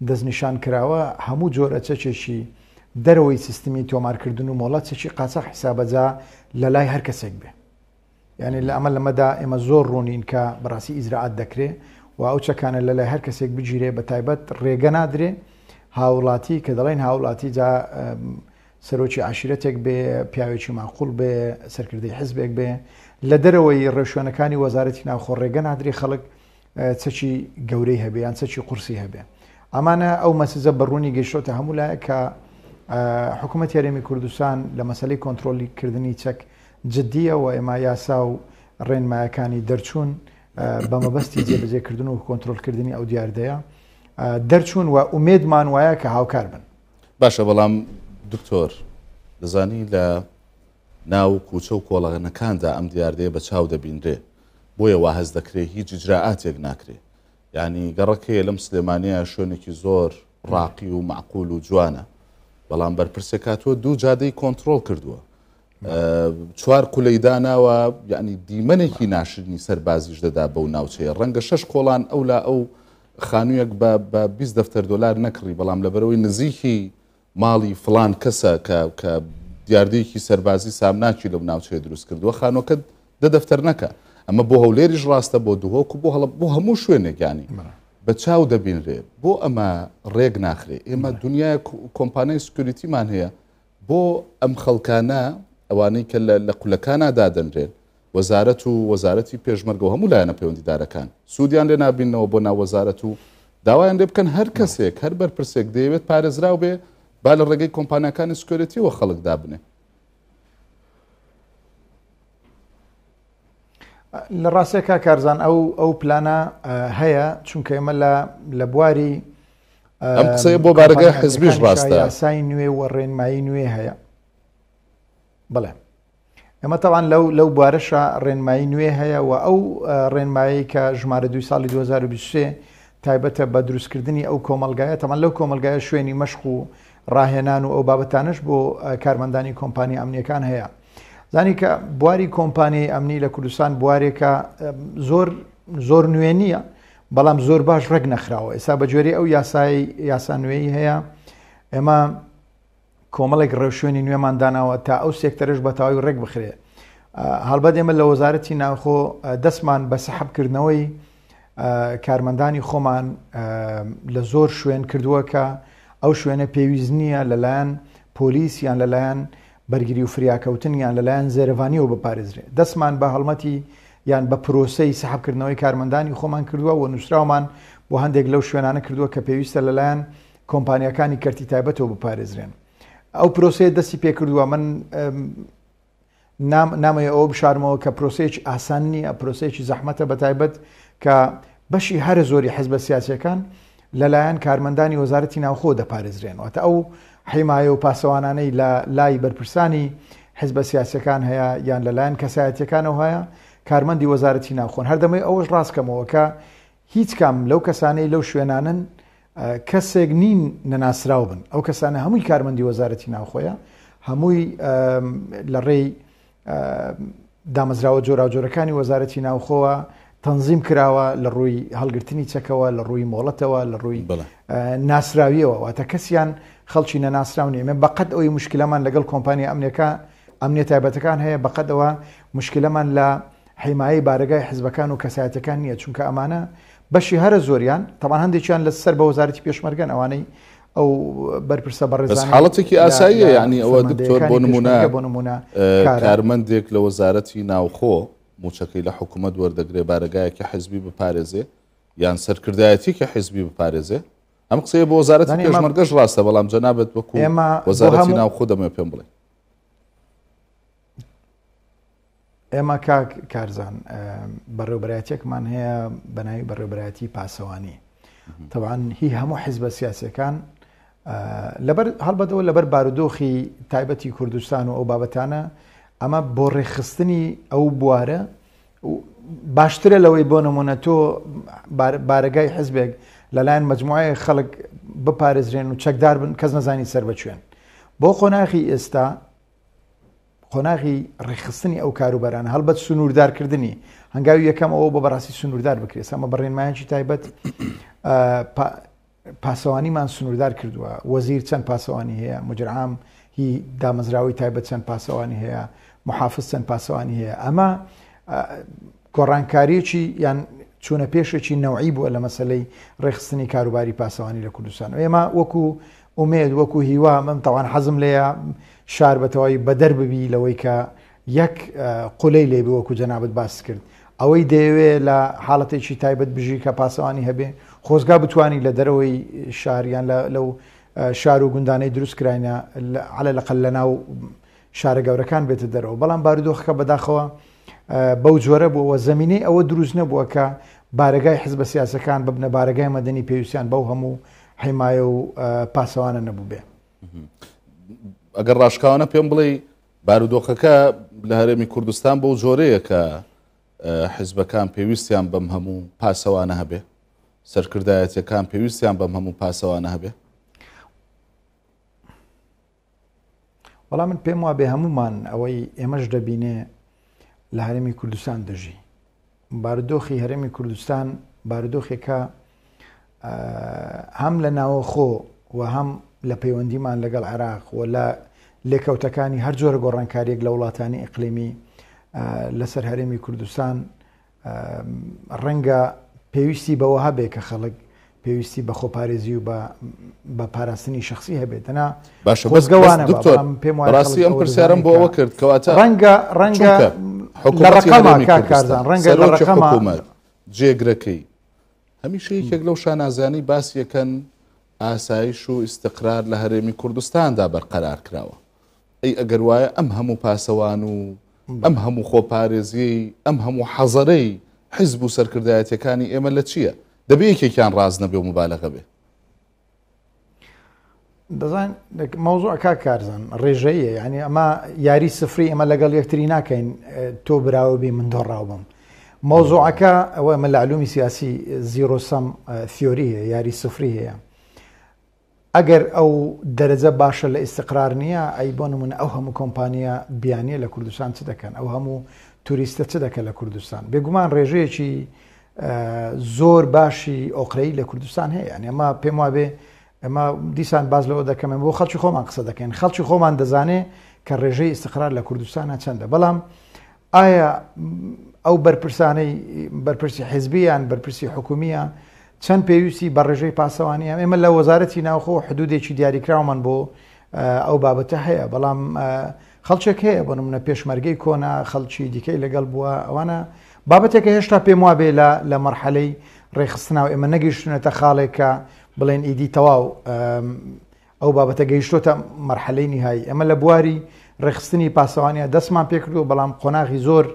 دەستنیشان کراوە هەموو جۆرە چەچێکی دەرەوەی سیستمی تۆمارکردن و مۆڵەت چێکی قاچە حیسابەجا لە لای هەر کەسێک بێ یعنی لە ئەمە لەمەدا ئێمە زۆر ڕوونین کە بەڕاستی ئیزراعات دەکرێ و ئەو چەکانە لە لای هەر کەسێک بگیرێ بە تایبەت ڕێگە نادرێ هاوڵاتی کە دەڵێن هاوڵاتی جا سەرۆکی عاشرەتێک بێ پیاوێکی ماقول بێ سەرکردی حزبێک بێ لە دەرەوەی ڕێشوێنەکانی وەزارەتی ناوخۆ ڕێگە نادری خەڵک چەکی گەورەی هەبێ یان چەکی قورسی هەبێ ئەمانە ئەو مەسزە بەڕوونی گەیشتۆتە هەمولایە کە حکوومەت یاریێمی کوردستان لە مەسلەی کۆنتترۆلیکردنی چەک جددیە و ئێمە یاسا و ڕێنمایەکانی دەرچوون بە مەبەستی جێبەجێکردن و کۆنتترۆلکردنی ئەو دیاردەیە دەرچوون و ئومێدمان وایە کە هاوکار بن باشە بەڵام دکتۆر دەزانی لە ناو کوچە و کۆڵەنەکاندا ئەم دیاردەیە بە چاو دەبینرێ بۆیە وا هەز دەکرێت هیچ جراعاتێک ناکرێت ینی گەڕەکەی لەم سلێمانەیە شوێنێکی زۆر ڕاقی و معقول و جوانە بەڵام بەرپرسێکاتوە دوو جادەی کۆنتترۆل کردووە چوار کولەیدا ناوە یعنی دیمەنێکی ناشرنی سەربازیش دەدا بەو ناوچەیە ڕەنگە شش کۆڵان ئەو لا ئەو خانوویەک بە 20 دفتەر دلار نەکڕی بەڵام لەبەرەوەی نزیکی ماڵی فلان کەسە کە دیاردەیەکی سەربازی سامناچی لەو ناوچەیە دروست کردووە خانۆکە دە دفتەر نەکە ئەمە بۆ هەولێریش ڕاستە بۆ دوهۆک و بۆ هەڵە بۆ هەموو شوێنێکیانی بە چاو دەبینرێ بۆ ئەمە ڕێک ناخرێ ئێمە دنیای کۆمپانای سکوریتیمان هەیە بۆ ئەم خەڵکانە ئەوانەی کە لە قولەکانە دادەنرێن وەزارەت و وەزارەتی پێشمەرگەوە هەموو لایەنە پەیوەندیدارەکان سوودیان لێ نابینەوە بۆ ناوەزارەت و داوایان لێ بکەن هەر کەسێک هەر بەرپرسێک دەیەوێت پارێزراو بێ با لە ڕێگەی کۆمپانیەکانی سکرێتیەوە خەڵک دابنێ لە ڕاستێکا کارزان ئەو ئەو پلانە هەیە چونکە ئێمە لە بواری ئەم قسەیە بۆ بارگای حزبیش ڕاستە یاسای نوێ وە ڕێنمایی نوێ هەیە بڵێ ئەمە تاوان لەو لەو بوارەشە ڕێنمایی نوێ هەیە و ئەو ڕێنمایی کە ژمارە دوی ساڵی 2023 تایبەتە بە دروستکردنی ئەو کۆمەلگایە تەمان لەو کۆمەلگایە شوێنی مەشق و ڕاهێنان و ئەو بابەتانش بۆ کارمەندانی کۆمپانی ئەمنیەکان هەیە زانی کە بواری کۆمپانی ئەمنی لە کوردستان بوارێکە زۆر زۆر نوێ نییە بەڵام زۆر باش ڕێک نەخراوە ئێستا بەجێری ئەو یاسای یاسانوێی هەیە ئێمە کۆمەڵێک ڕێوشێنی نوێمان داناوە تا ئەو سێکتەرش بەتەواوی ڕێک بخرێ هەڵبەدێمە لە وەزارەتی ناوخۆ دەستمان بە سەحبکردنەوەی کارمەندانی خۆمان لە زۆر شوێن کردووە کە ئەو شوێنە پێویست نییە لەلایەن پۆلیسیان لەلایەن بەرگری و فریاکەوتنیان لەلایەن زێرەوانیەوە بپارێزرێ دەستمان بە هەڵمەتی یان بە پرۆسی سەحبکردنەوەی کارمەندانی خۆمان کردووە و نووسراومان بۆ هەندێک لەو شوێنانە کردووە کە پێویستە لەلایەن کۆمپانیەکانی کەرتی تایبەتەوە بپارێزرێن ئەو پرۆسەیە دەستی پێکردووە من نامەیە ئەوە بشارمەوە کە پرۆسێکی ئاسانی ئە پرۆسێکی زەحمەتە بەتایبەت کە بەشی هەرە زۆری حەز بە سیاسەکان لەلایەن کارمەندانی وەزارەتی ناوخۆ دەپارێزرێنەوەتە ئەو حیمایە و پاسەوانانەی لە لای بەرپرسانی حز بە سیاسەکان هەیە یان لەلایەن کەسایەتەکانەوە هەیە کارمەندی وەزارەتی ناوخۆن هەردەمەی ئەوەش ڕاستکەمەوە کە هیچ کام لەو کەسانەی لەو شوێنانن کەسێک نین نەناسرااو بن ئەو کەسانە هەمووی کارمەندی وەزارەتی ناوخۆیە هەمووی لە ڕێی دامەزراوە جۆرا جۆرەکانی وەزارەتی ناوخۆوە تەنظیم کراوە لە ڕووی هەڵگرتنی چەکەوە لە ڕووی مۆڵەتەوە لە ڕووی ناسراویەوە واتە کەسیان خەڵکی نەناسراونی من بەقەت ئەوی مشکلەمان لەگەڵ کۆمپانی ئەمریکا ئەمنێت تایبەتەکان هەیە بەقەتەوە مشکلەمان لە حیمایی بارگای حزبەکان و کەسایەتەکان نییە چونکە ئەمانە بەشی هەرە زۆریان تەمان هەندێکیان لە سەر بە وەزارەتی پێشمەرگەن ئەوانەی ئەو بەرپرسە بەڕێز حڵەتێکی ئاساییە ینی ئەوە دکتۆر بۆ نمونە بۆ نمونە کارمەندێک لە وەزارەتی ناوخۆ موچەکەی لە حکوومەت وەردەگرێ بارگایەکی حزبی بپارێزێ یان سەرکردایەتی کە حزبی بپارێزێ ئەم قسەیە بۆ وەزارەتی پێشمەرگەش ڕاستە بەڵام جەنابێت وەکو وەزارەتی ناوخۆ دەمە پێم بڵێ ئێمە کاک کارزان بەڕێوبەتێکمان هەیە بەناوی بەڕێوبەتی پاسەوانی تەوان هی هەموو حیز بە سیاسەکان لەبەر هەڵبەتەوە لەبەر بارودۆخی تایبەتی کوردستان و ئەو بابەتانە ئەمە بۆ ڕێخستنی ئەو بوارە باشترە لەوەی بۆ نمونە تۆ بارگای حزبێک لەلایەن مجموعی خەڵک بپارێزرێن و چەکدار بن کەس نەزانی سەر بەچێن بۆ خۆناخی ئێستا قۆناغی ڕێخستنی ئەو کاروبەران هەڵبەت سنووردارکردنی هەنگاوی یەکەم ئەوە بە بەڕاستی سنووردار بکرێت ئەمە بەڕێنمایانکی تایبەت پاسەوانیمان سنووردار کردووە وەزیر چەند پاسەوانی هەیە مجرعام هی دامەزراوی تایبەت چەند پاسەوانی هەیە محافظ چەند پاسەوانی هەیە ئەمە گۆڕانکاریەکی یان چوونە پێشێکی نەوعی بووە لە مەسلەی ڕێخستنی کاروباری پاسەوانی لە کوردستان ئێمە وەکو ئومێد وەکو هیوا من تاوان حەزم لەیە شار بەتەواوی بەدەر ببی لەوەی کە یەک قولەی لێ بوەکو جەنابەت باس کرد ئەوەی دەیەوێت لە حاڵەتێکی تایبەت بژی کە پاسەوانی هەبێ خۆزگا بتانی لە دەرەوەی شاریان لەو شار و گوندانەی دروستکراینە علە لەقل لە ناو شارە گەورەکان بێتە دەرەوە بەڵام بارودۆخەکە بەداخەوە بەو جۆرە بووەوە زمینەی ئەوە دروست نەبووە کە بارگای حز بە سیاسەکان ببنە بارگای مەدەنی پێویستیان بەو هەموو حیمایە و پاسەوانە نەبوو بێ. ئەگەر ڕاشکاوانە پێم بڵێ بارودۆخەکە لە هەرێمی کوردستان بەو جۆرەیە کە حزبەکان پێویستیان بەم هەموو پاسەوانە هەبێ سەرکردایەتەکان پێویستیان بەم هەموو پاسەوانە هەبێ بەڵام من پێم وا بێ هەمومان ئەوەی ئێمەش دەبینێ لە هەرێمی کوردستان دەژی بارودۆخی هەرێمی کوردستان بارودۆخێکە هەم لە ناوەخۆ و هەم لە پەیوەندیمان لەگەڵ عێراق و لە لێکەوتەکانی هەر جۆرە گۆڕانکاریەک لە وڵاتانی ئەقلێمی لەسەر هەرێمی کوردستان ڕەنگە پێویستی بەوە هەبێ کە خەڵک پێویستی بە خۆپارێزی و بە پاراستنی شخصی هەبێتنا باشگەوانە پێم ڕاستی ئەم پرسیارم بۆ ئەوە کرد کەواتە ڕەنگە ڕەنگە کارزان ڕەنگە حکوومەت جێگرەکەی هەمیشەیەکێک لەو شانازانی باسیەکەن ئاسایش و ئستقرار لە هەرێمی کوردستاندا بەرقەرار کراوە ئەی ئەگەر وایە ئەم هەموو پاسەوان و ئەم هەموو خۆپارێزیی ئەم هەموو حەزەرەی حیزب و سەرکردایەتەکانی ئێمە لە چییە دەبێ یەکێکیان ڕاز نەبێ و مبالەغە بێ دەزان مەوزوع ئەک کارزان ڕێژەیە ینی ئەمە یاری سفری ئەمە لەگەڵ یەکتری ناکەین تۆ براوە بێ من دۆڕاو بم مەوزوعەکە ئەوە ئەمە لە علومی سیاسی زیرۆسەم فیۆری هەیە یاری سفری هەیە ئەگەر ئەو دەرەجە باشە لە ئیسقرار نییە ئەی بۆ نمونە ئەو هەموو کۆمپانیا بیانیە لە کوردستان چ دەکەن ئەو هەموو توریستە چ دەکە لە کوردستان بێگومان ڕێژەیەکی زۆر باشی ئۆقرەی لە کوردستان هەیە ئەمە پێم وابێ ئەمە دیسان باز لەوە دەکەمێن بۆ خەڵکی خۆمان قسە دەکەن خەڵکی خۆمان دەزانێ کە ڕێژەی ئیسقرار لە کوردستانە چەندە بەڵام ئایا ئەو بەرپرسانەی بەرپرسی حزبیان بەرپرسی حکوومیە چەند پێویستی بە ڕێژەی پاسەوانی ئەم ئێمە لە وەزارەتی ناوخۆ حدودێکی دیاریکراومان بۆ ئەو بابەتە هەیە بەڵام خەڵچێک هەیە بۆ منە پێشمەرگەی کۆنا خەڵکی دیکەی لەگەڵ بووە ئەوانە بابەتێکە هێشتا پێم وا بێ لە مەرحەلەی ڕێخستناو ئێمە نەگەیشتونێتە خاڵێکە بڵێن ئیدی تەواو ئەو بابەتە گەیشتۆتە مەرحەلەی نیهایی ئەمە لە بواری ڕێخستنی پاسەوانە دەستمان پێکردو بەڵام قۆناغی زۆر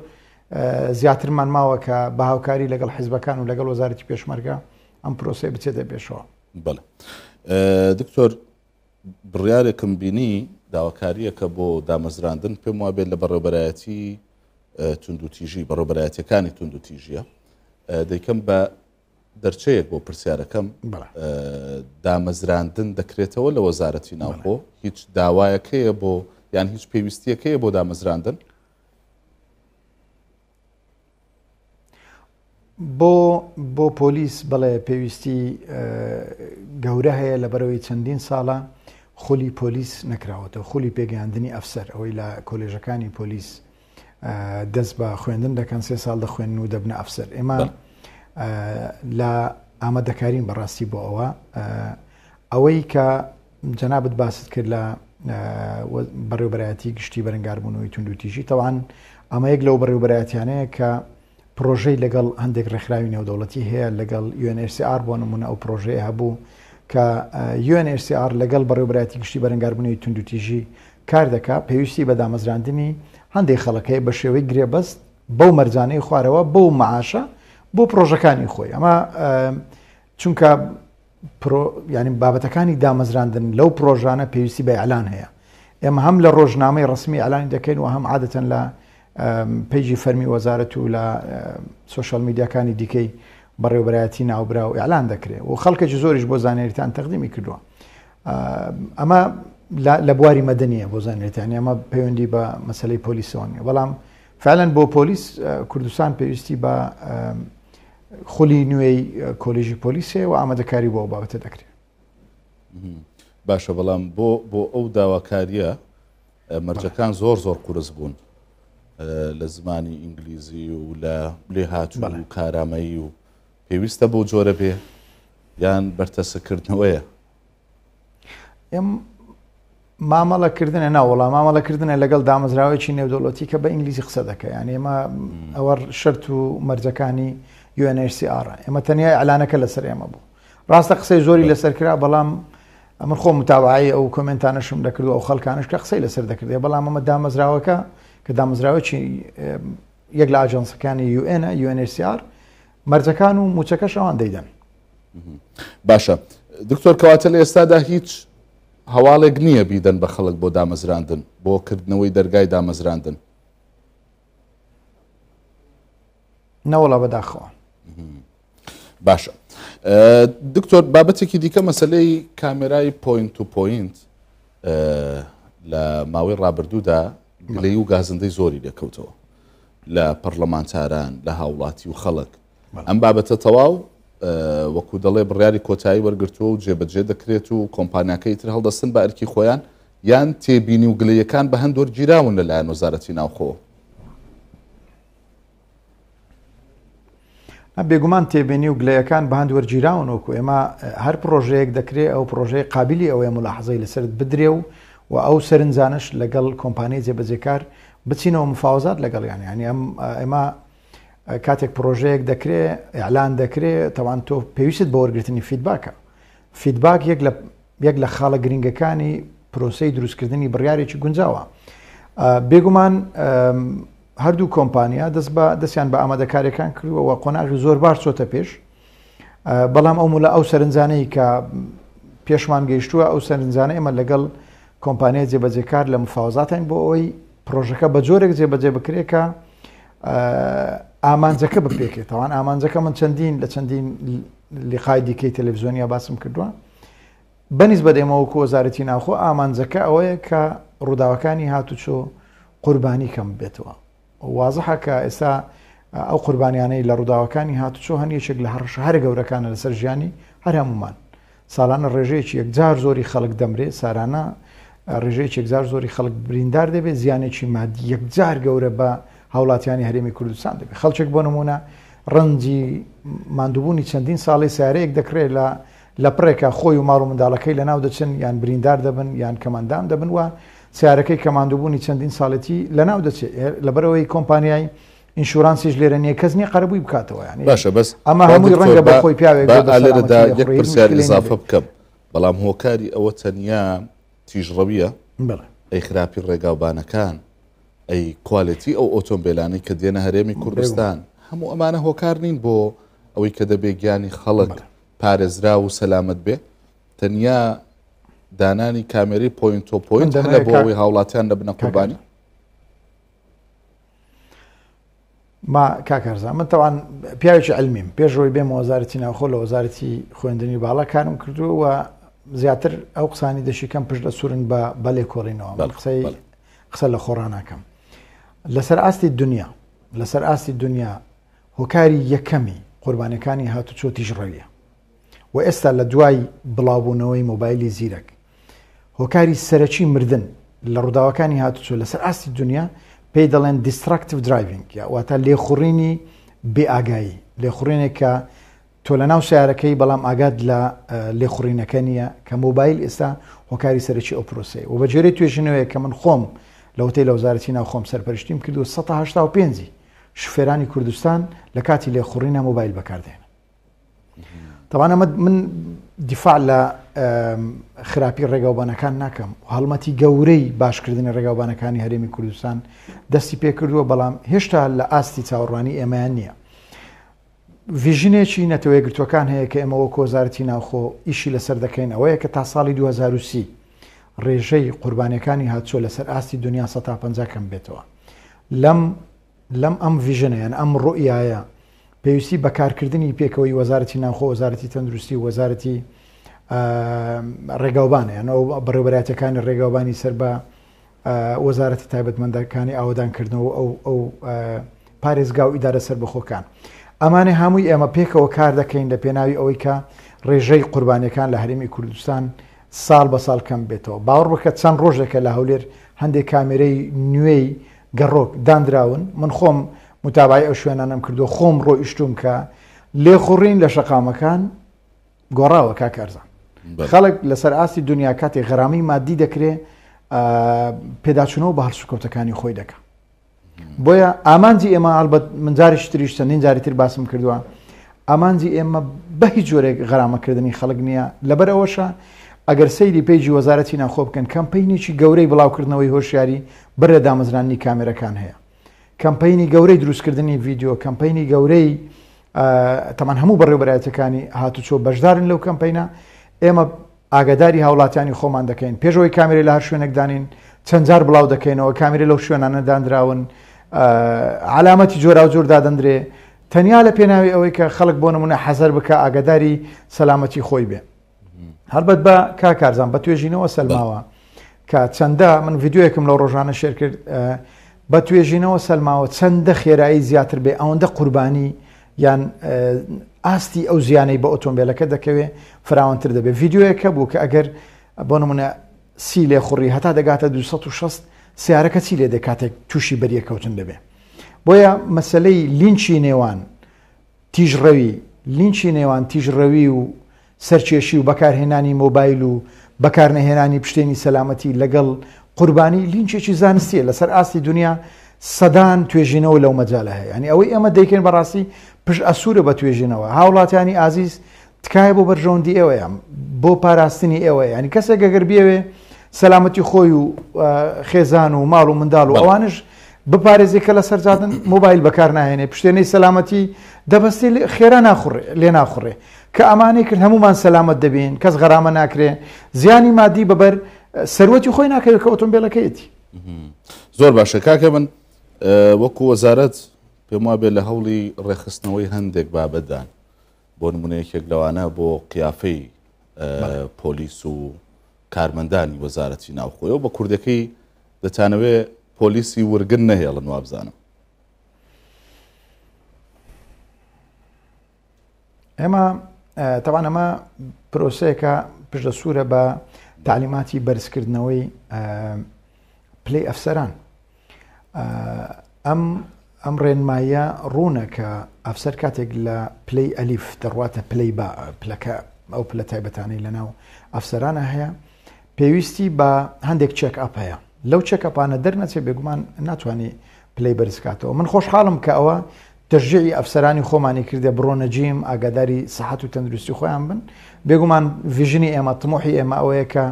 زیاترمان ماوە کە بە هاوکاری لەگەڵ حیزبەکان و لەگەڵ وەزارەتی پێشمەرگە ئەم پرۆسی بچێتە پێشەوە بڵێ دکتۆر بڕیارێکم بینی داواکاریەکە بۆ دامەزراندن پێم وابێت لە بەڕێبەرایەتی تونند و تیژی بەڕۆبەرایەتەکانی تونند و تیژیە دەیکەم بە دەرچەیەک بۆ پرسیارەکەم دامەزراندن دەکرێتەوە لە وەزارەتی ناوخۆ هیچ داوایەکەیە بۆ یان هیچ پێویستیەکەیە بۆ دامەزراندن بۆ بۆ پۆلیس بڵێ پێویستی گەورە هەیە لە بەرەوەی چەندین ساڵە خولی پۆلیس نکراوەتەوە خولی پێگەاندنی ئەفسەر ئەوەی لە کۆلێژەکانی پۆلیس دەست بە خوێندن دەکەن سێ ساڵ لە خوێن و دەبنە ئەفسەر ئێمە لە ئامادەکارین بەڕاستی بۆ ئەوە ئەوەی کە جەنابەت باست کرد لە بەڕێوبەتی گشتی بەرەنگاربوونەوەی تونندوتیژی تەوان ئەمە یەک لەو بەڕێوبەتیانەیە کە پرۆژەی لەگەڵ هەندێک ڕێکخراوی نێودەوڵەتی هەیە لەگەڵ UNRCR بۆ نمونە ئەو پرۆژەیە هەبوو کە UNRCR لەگەڵ بەڕێوبراتی گشتی بەرەنگاربوونی توندوتیژی کار دەکا پێویستی بە دامەزراندنی هەندێک خەڵەکەی بە شێوەی گرێبەست بەو مەرجانەی خوارەوە بەو معاشە بۆ پرۆژەکانی خۆی ئەمە چونکە ینی بابەتەکانی دامەزراندن لەو پرۆژانە پێویستی بە ئەلان هەیە ئێمە هەم لە ڕۆژنامەی ڕسمی ئەلانی دەکەین و هەم عادەتەن لە پیجی فەرمی وەزارەت و لە سوۆشال میدیاکانی دیکەی بەڕێوبەتی ناوبرا و ئیعلان دەکرێت و خەڵکەی زۆریش بۆ زانێریتان تەقدیمی کردووە ئەمە لە بواری مەدەنیە بۆ زانێتیان ئەمە پەیوەندی بە مەسلەی پۆلیسەوەنی بەڵام فعلەن بۆ پۆلیس کوردستان پێویستی بە خولی نوێی کۆلیژی پۆلیسێ و ئامادەکاری بۆ بابەتە دەکرێت باشە بەڵام بۆ بۆ ئەو داواکاریە مەرجەکان زۆر زۆر قورس بوون لە زمانی ئینگلیزی و لە لێ هاتوون و کارامەیی و پێویستە بۆ جۆرە بێ یان بەرتەسەکردنەوەیە ئێم مامەڵەکردنە ناوەڵا مامەڵەکردنە لەگەڵ دامەزراوێکی نێودەوڵەتی کە بە ئینگلیزی قسە دەکە یان ئێمە ئەوە شەرت و مەرجەکانی UNCR ئێمە تەنیا ئەلانەکە لەسەر ئێمە بوو ڕاستە قسەی زۆری لەسەرکرا بەڵام ئەمر خۆ متابعایی ئەو کمنتانەشم دەکرد و ئەو خەڵکانش کە قسەی لەسەر دەکردێ بەڵام ئەمە دامەزراوەکە کە دامزراوەی یەک لە ئاژەنسەکانی UN UNCR مەرجەکان و موچەکەش ئەوان دەیدەن باشە دکتۆر کەواتە لە ئێستادا هیچ هەواڵێک نییە بیدەن بە خەڵک بۆ دامەزراندن بۆ کردنەوەی دەرگای دامەزراندن نەوەڵە بەداخەوە باشە دکتۆر بابەتێکی دیکە مەسلەی کامێرای پوینت و پوینت لە ماوەی ڕابردوودا لەی و گازندەی زۆری دەکەوتەوە لە پەرلەمانتاران لە هاوڵاتی و خەڵک ئەم بابەتە تەواو وەکو دەڵێ بڕیاری کۆتایی وەرگرتووە و جێبەجێ دەکرێت و کۆمپانیاکەی تر هەڵدەستن بە ئەرکی خۆیان یان تێبینی و گلەیەکان بە هەندۆر گیراون لەلایەن وەزارەتی ناوخۆ بێگومان تێبینی و گلەیەکان بە هەند وەرگیراون وەکو ئێمە هەر پرۆژەیەک دەکرێت ئەو پرۆژەیە قابلی ئەوەیە ملاحزەی لەسەر بدرێ و و ئەو سەرنجانش لەگەڵ کۆمپانیای جێبەجێکار بچینەوە مفاوزات لەگەڵیان ینی ئەم ئێمە کاتێک پرۆژەیەک دەکرێت ئەلان دەکرێت تەوان تۆ پێویست بە وەرگرتنی فیدباکە فیدباک یەک لە خاڵە گرنگەکانی پرۆسی دروستکردنی بڕیارێکی گونجاوە بێگومان هەردوو کۆمپانیا دەست بە دەستیان بە ئامادەکارەکان کردووە و قۆناغی زۆر بار چۆتە پێش بەڵام ئەو لە ئەو سەرنجانەی کە پێشمان گەیشتووە ئەو سەرنجانە ئێمە لەگەڵ کۆمپانیای جێبەجێکار لە مفاوزاتین بۆ ئەوی پرۆژەکە بە جۆرێک جێبەجێ بکرێکە ئامانجەکە بپێکێتەوەوان ئامانجەکە من چەندین لە چەندین لقای دیکەی تەلەڤزیۆنیا باسم کردووە بەنیز بەدەێمەوە کۆزارەتی ناوخۆ ئامانجەکە ئەوەیە کە ڕووداوەکانی هاتوچۆ قوربانی کەم بێتەوە وازحە کە ئێستا ئەو قوربانیانەی لە ڕووداوەکانی هاتوچۆ هەنیەشێک لە هەرش هەر گەورەکانە لەسەر ژیانی هەر هەمومان ساڵانە ڕێژەیەکی یەکجار زۆری خەڵک دەمرێ سارانە ڕێژەی چێکزار زۆری خەڵک بریندار دەبێت زیانێکی مادی یەکجار گەورە بە هاوڵاتیانی هەرێمی کوردستان دەبێت خەڵچێک بۆ نمونە ڕەنجی مادوبوونی چەندین ساڵی سیارەیەک دەکرێت لە لە پرێکە خۆی و ماڵ و منداڵەکەی لە ناو دەچن یان بریندار دەبن یان کەمەندام دەبن وە سیارەکەی کەماندوبوونی چەندین ساڵەتی لە ناو دەچێت لەبەرەوەی کۆمپانیای ئینشورانسیش لێرە نیە کەس نیە قەرەبووی بکاتەوە یان باشە بەس ئەما هەمووی ڕەنگە بە خۆی پیاوێک لەرەدا یەک پرسیار اضافه بکەم بەڵام هۆکاری ئەوە تەنیا تیژڕەویە ئەی خراپی ڕێگاوبانەکان ئەی کوالەتی ئەو ئۆتۆمبیلانەی کە دێنە هەرێمی کوردستان هەموو ئەمانە هۆکار نین بۆ ئەوەی کە دەبێ گیانی خەڵک پارێزرا و سەلامت بێ تەنیا دانانی کامێری پوین تۆ پوین لە بۆ ئەوی هاوڵاتیان دەبنە قوربانی ما کاکەرزان من تاوان پیاوێکی ئەلمیم پێشەوەی بێم وەزارەتی ناوخۆ لە وەزارەتی خوێندنی باڵەکانم کردووە زیاتر ئەو قسانی دەشیکەم پشت لە سورن بە بەلێ کۆڕینەوە قسەی قسە لە خۆڕانەکەم لەسەر ئاستی دنیا لەسەر ئاستی دنیا هۆکاری یەکەمی قوربانەکانی هاتوچۆ تیژڕەویە و ئێستا لە دوای بڵاوبوونەوەی مۆبایلی زیرەک هۆکاری سەرەکی مردن لە ڕووداوەکانی هاتوچۆ لەسەر ئاستی دنیا پێی دەڵێن دیستراکتیو درایڤنگ واتە لێخوڕینی بێئگایی لێخوڕێنێک کە تۆ لە ناو شارەکەی بەڵام ئاگات لە لێخوڕینەکە نییە کە مۆبایل ئێستا هۆکاری سەرکی ئۆپۆسی و بەجێری توێژنەوەی کە من خۆم لە وتەی لە وزارەتی ناو خۆم سەرپەرشتیم کردو 1950 شوفێرانی کوردستان لە کاتی لێخوڕینە مۆبایل بەکاردێن تەوانە من دیفاع لە خراپی ڕێگاوبانەکان ناکەم هەڵمەتی گەورەی باشکردنی ڕێگاوبانەکانی هەرێمی کوردستان دەستی پێ کردووە بەڵام هێشتا لە ئاستی چاوەڕوانی ئێمەیان نییە ڤژینێکی نەتەوەی گرتوەکان هەیە کە ئێمەوە کۆزارەتی ناوخۆ ئیشی لەسەر دەکەین ئەوەیە کە تا ساڵی 2030 ڕێژەی قوربانەکانی هاتچۆ لەسەر ئاستی دنیا 150 کەم بێتەوە لەم لەم ئەم ڤژنەیەن ئەم ڕۆئایە پێویستی بەکارکردنی پێکەوەی وەزارەتی ناوخۆ وەزارەتی تەندروستی وەزارەتی ڕێگاوبانەیە ئەو بەڕێبەتەکانی ڕێگاوبانی سەر بە وەزارەتی تایبەتمەندەکانی ئاوادانکردنەوە ئەو پارێزگا و ئیدارە سەر بەخۆکان. ئەمانە هەمووی ئێمە پێکەوە کار دەکەین لە پێناوی ئەوەی کە ڕێژەی قوربانیەکان لە هەرمی کوردستان ساڵ بە ساڵ کەم بێتەوە باوەڕ بکە چەند ڕۆژێکە لە هەولێر هەندێک کامێرەی نوێی گەڕۆک دانراون من خۆم متابای ئەو شوێنانم کردو خۆم ڕۆیشتوم کە لێ خوڕین لە شەقامەکان گۆڕاوە کاکارزان خەڵک لەسەر ئاستی دنیا کاتێک غەرامی مادی دەکرێ پێداچنەوە بە هەرسکەوتەکانی خۆی دەکات بۆیە ئامانجی ئێمە ئالبەت منجاریش تریش چەندین جاری تر باسم کردووە ئامانجی ئێمە بە هیچ جۆرێک غەرامەکردنی خەڵک نییە لەبەر ئەوەشە ئەگەر سەیری پێیجی وەزارەتی ناخۆ بکەن کەمپینێکی گەورەی بڵاوکردنەوەی هۆشیاری بەرە دامەزرانی کامێرەکان هەیە کەمپینی گەورەی دروستکردنی ڤیددیو کەمپینی گەورەی تەمان هەموو بەڕێوبەتەکانی هاتوچۆ بەشدارن لەو کەمپینە ئێمە ئاگداری هاوڵاتیانی خۆمان دەکەین پێشەوەی کامێری لە هەر شوێنێک دانین چەند جار بڵاو دەکەینەوە کامیرە لەو شوێنانە دانراون علامەتی جۆرا و جۆردا دەندرێ تەنیا لە پێناوی ئەوەی کە خەڵک بۆ نمونە حەزەر بکە ئاگداری سەلامەتی خۆی بێ هەربەت بە کا کارزان بە توێژینەوە سەلماوە کە چەندە من یددیوەکم لەو ڕۆژانە شێر کرد بە توێژینەوە سەلماوە چەندە خێرایی زیاتر بێ ئەوەندە قوربانی یان ئاستی ئەو زیانەی بە ئۆتۆمبیلەکە دەکەوێت فراوانتر دەبێت یددیوەکە بوو کە ئەگەر بۆ نمونە سی لێ خوڕی هەتا دەگاتە 260 سیارەکە چی لێ دەکاتێک تووشی بەریەکەوتن دەبێ بۆیە مەسلەی لینچی نێوان تیژڕەوی لینچی نێوان تیژڕەوی و سەرچێشی و بەکارهێنانی مۆبایل و بەکارنەهێنانی پشتێنی سەلامەتی لەگەڵ قوربانی لینچێکی زانستیە لەسەر ئاستی دنیا سەدان توێژینەوە لەو مەجاالە هەیە ینی ئەوەی ئەمە دەیکەن بەڕاستی پشت ئەسوورە بە توێژینەوە هاوڵاتیانی ئازیز تکایە بۆ بەرژۆندی ئێوەیە بۆ پاراستنی ئێوەیە ینی کەسێک گەگەر بێوێ سەلامەتی خۆی و خێزان و ماڵ و منداڵ و ئەوانش بپارێزیکە لە سەرزادن مۆبایل بەکار ناهێنێ پشتێنەی سەلامەتی دەبستی خێرا ناخڕێ لێ ناخڕێ کە ئەمانەی کرد هەمومان سەلامت دەبین کەس غەرامە ناکرێ زیانی مادی بەبەر سەرەتی خۆی ناکەوێت کە ئۆتۆمبیلەکەیتی زۆر باشە کاکە من وەکو وەزارەت پێم وا بێت لە هەوڵی ڕێخستنەوەی هەندێک بابەدان بۆ نمونەیەکێک لەوانە بۆ قیافەی پۆلیس و کارمەندانی وەزارەتی ناوخۆیەوە بە کوردەکەی دەتانەوێ پۆلیسی وەرگن نەهێڵن وابزانم ئێمە تەوان ئەمە پرۆسەیەەکە پشتە سوورە بە تعلیماتی بەرزکردنەوەی پلی ئەفسەران ئەم ئەم ڕێنمایە ڕوونە کە ئەفسەر کاتێک لە پلی ئەلیف دەڕواتە پلی با پلەکە ئەو پلە تایبەتانەی لەناو ئەفسەرانە هەیە پێویستی بە هەندێک چێک ئەپەیە لەو چێکەپانە دەرنەچێ بێگومان ناتوانانی پلەی بەرزکاتەوە من خۆشحاڵم کە ئەوە تژعی ئەفسەرانی خۆمانی کردێ بڕۆنەجیم ئاگاداری سەحات و تەندروستی خۆیان بن بێگومان ڤژنی ئێمە تمۆحی ئێمە ئەوەیە کە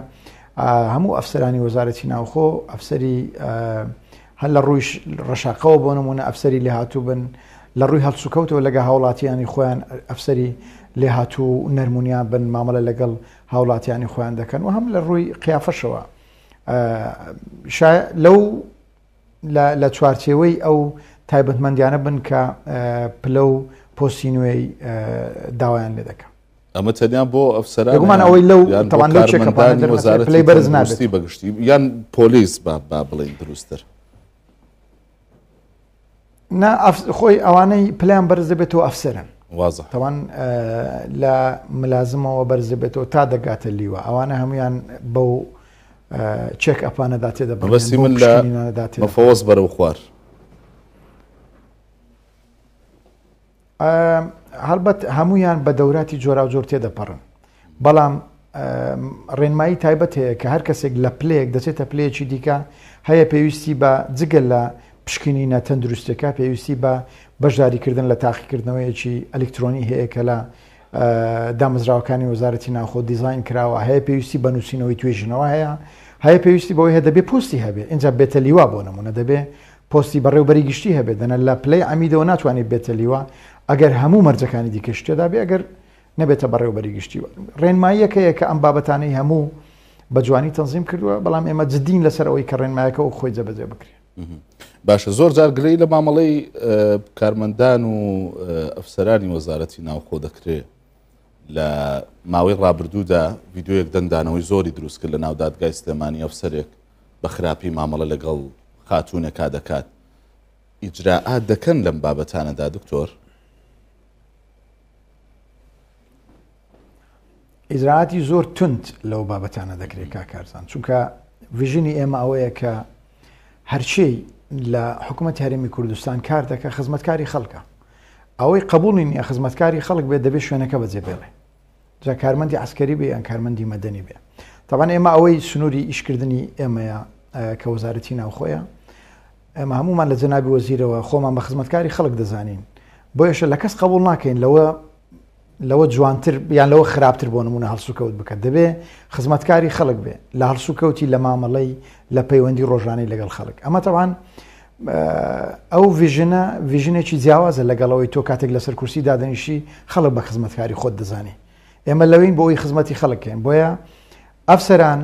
هەموو ئەفسەرانی وەزارەتی ناوخۆ ئەفسری هەل لە ڕوویش ڕەشاقەوە بۆ نمونە ئەفسری لێ هاتوو بن لە ڕووی هەڵسوکەوتەوە لەگە هاوڵاتیانی خۆیان ئەفسری لێ هاتوو نەرمونیا بن مامەلە لەگەڵ هاوڵاتیانی خۆیان دەکەن و هەم لە ڕووی قیافەشەوە لەو لە چوارچێوەی ئەو تایبەتمەندیانە بن کە پلە و پۆسینوێی داوایان لێ دەکەن ئەمە تەنیان بۆ ئەفسەرگومان ئەوەی لەو تەوانەی بەرز ناستی بەگشتی یان پۆلیس با بڵین دروستتر. خۆی ئەوانەی پلیان بەرز دەبێتەوە ئەفسەرن تەوان لە ملازمەوە بەرزە بێتەوە تا دەگاتە لیوە ئەوانە هەمویان بەو چێک ئەپانەداتێ دەبستی من لە فۆز بەرەو خوار. هەڵبەت هەمویان بە دەوراتی جۆرا و جۆر تێدەپەڕن بەڵام ڕێنمایی تایبەت هەیە کە هەر کەسێک لە پلەیەک دەچێتە پلەیەکی دیکە هەیە پێویستی بە جگەل لە پشکنی نەتەندروستەکە پێویستی بە بەشداریکردن لە تاقیکردنەوەیەکی ئەلکترۆنی هەیە کە لە دامزراوەکانی وەزارەتی ناخۆ دیزین کراوە هەیە پێویستی بە نووسینەوەی توێژنەوە هەیە هەیە پێویستی بەوەی هە دەبێ پستی هەبێ اینجا بێتە لیوا بۆ نمونە دەبێ پستی بەڕێوبەری گشتی هەبێت دەنە لە پلی ئەمیدەوە ناتوانێت بێتە لیوە ئەگەر هەموو مەرجەکانی دیکەشتێدا بێ ئەگەر نەبێتە بەڕێوبەری گشتی ڕێنماییەکەیە کە ئەم بابەتانەی هەموو بە جوانی تەنظیم کردووە بەڵام ئێمە جدین لەسەر ئەوەی کە ڕێنمایەکە و خۆی جەبەجێ بکرێت باشە زۆر جارگرەی لە مامەڵی کارمەندان و ئەفسەرانی وەزارەتی ناوخۆ دەکرێت لە ماوەی ڕابردوودا یددیوەک دەنگدانەوەی زۆری دروستکرد لە ناودادگای سلێمانی ئەفسەرێک بە خراپی مامەڵە لەگەڵ خاتوونەکە دەکات ئیجراعات دەکەن لەم بابەتانەدا دکتۆر ئیزراعاتی زۆر تند لەو بابەتانە دەکرێت کا کارزان چونکە ڤژنی ئێمە ئەوەیە کە هەرچی لە حکوومەت هەرێمی کوردستان کار دەکە خزمەتکاری خەڵکە ئەوەی قبولی نیە خزمەتکاری خەڵک بێت دەبێت شوێنەکە بەجێ بێڵێ جا کارمەندی عسکەری بێ ئەن کارمەندی مەدەنی بێ تاوان ئێمە ئەوەی سنووری ئیشکردنی ئێمەیە کە وەزارەتی ناوخۆیە ئەمە هەمومان لە جەنابی وەزیرەوە خۆمان بە خزمەتکاری خەڵک دەزانین بۆ یشە لە کەس قبول ناکەین لەوە لەوە جوانتر یان لەوە خراپتر بۆ نمونە هەڵسوکەوت بکە دەبێ خزمەتکاری خەڵک بێ لە هەڵسوکەوتی لە مامەڵی لە پەیوەندی ڕۆژانەی لەگەڵ خەڵک ئەمە تەوان ئەو ڤژنە ڤژنێکی جیاوازە لەگەڵەوەی تۆ کاتێک لەسەر کورسی دادنیشی خەڵک بە خزمەتکاری خۆت دەزانی ئێمە لەوەین بۆ ئەوی خزمەتی خەڵکێن بۆیە ئەفسەران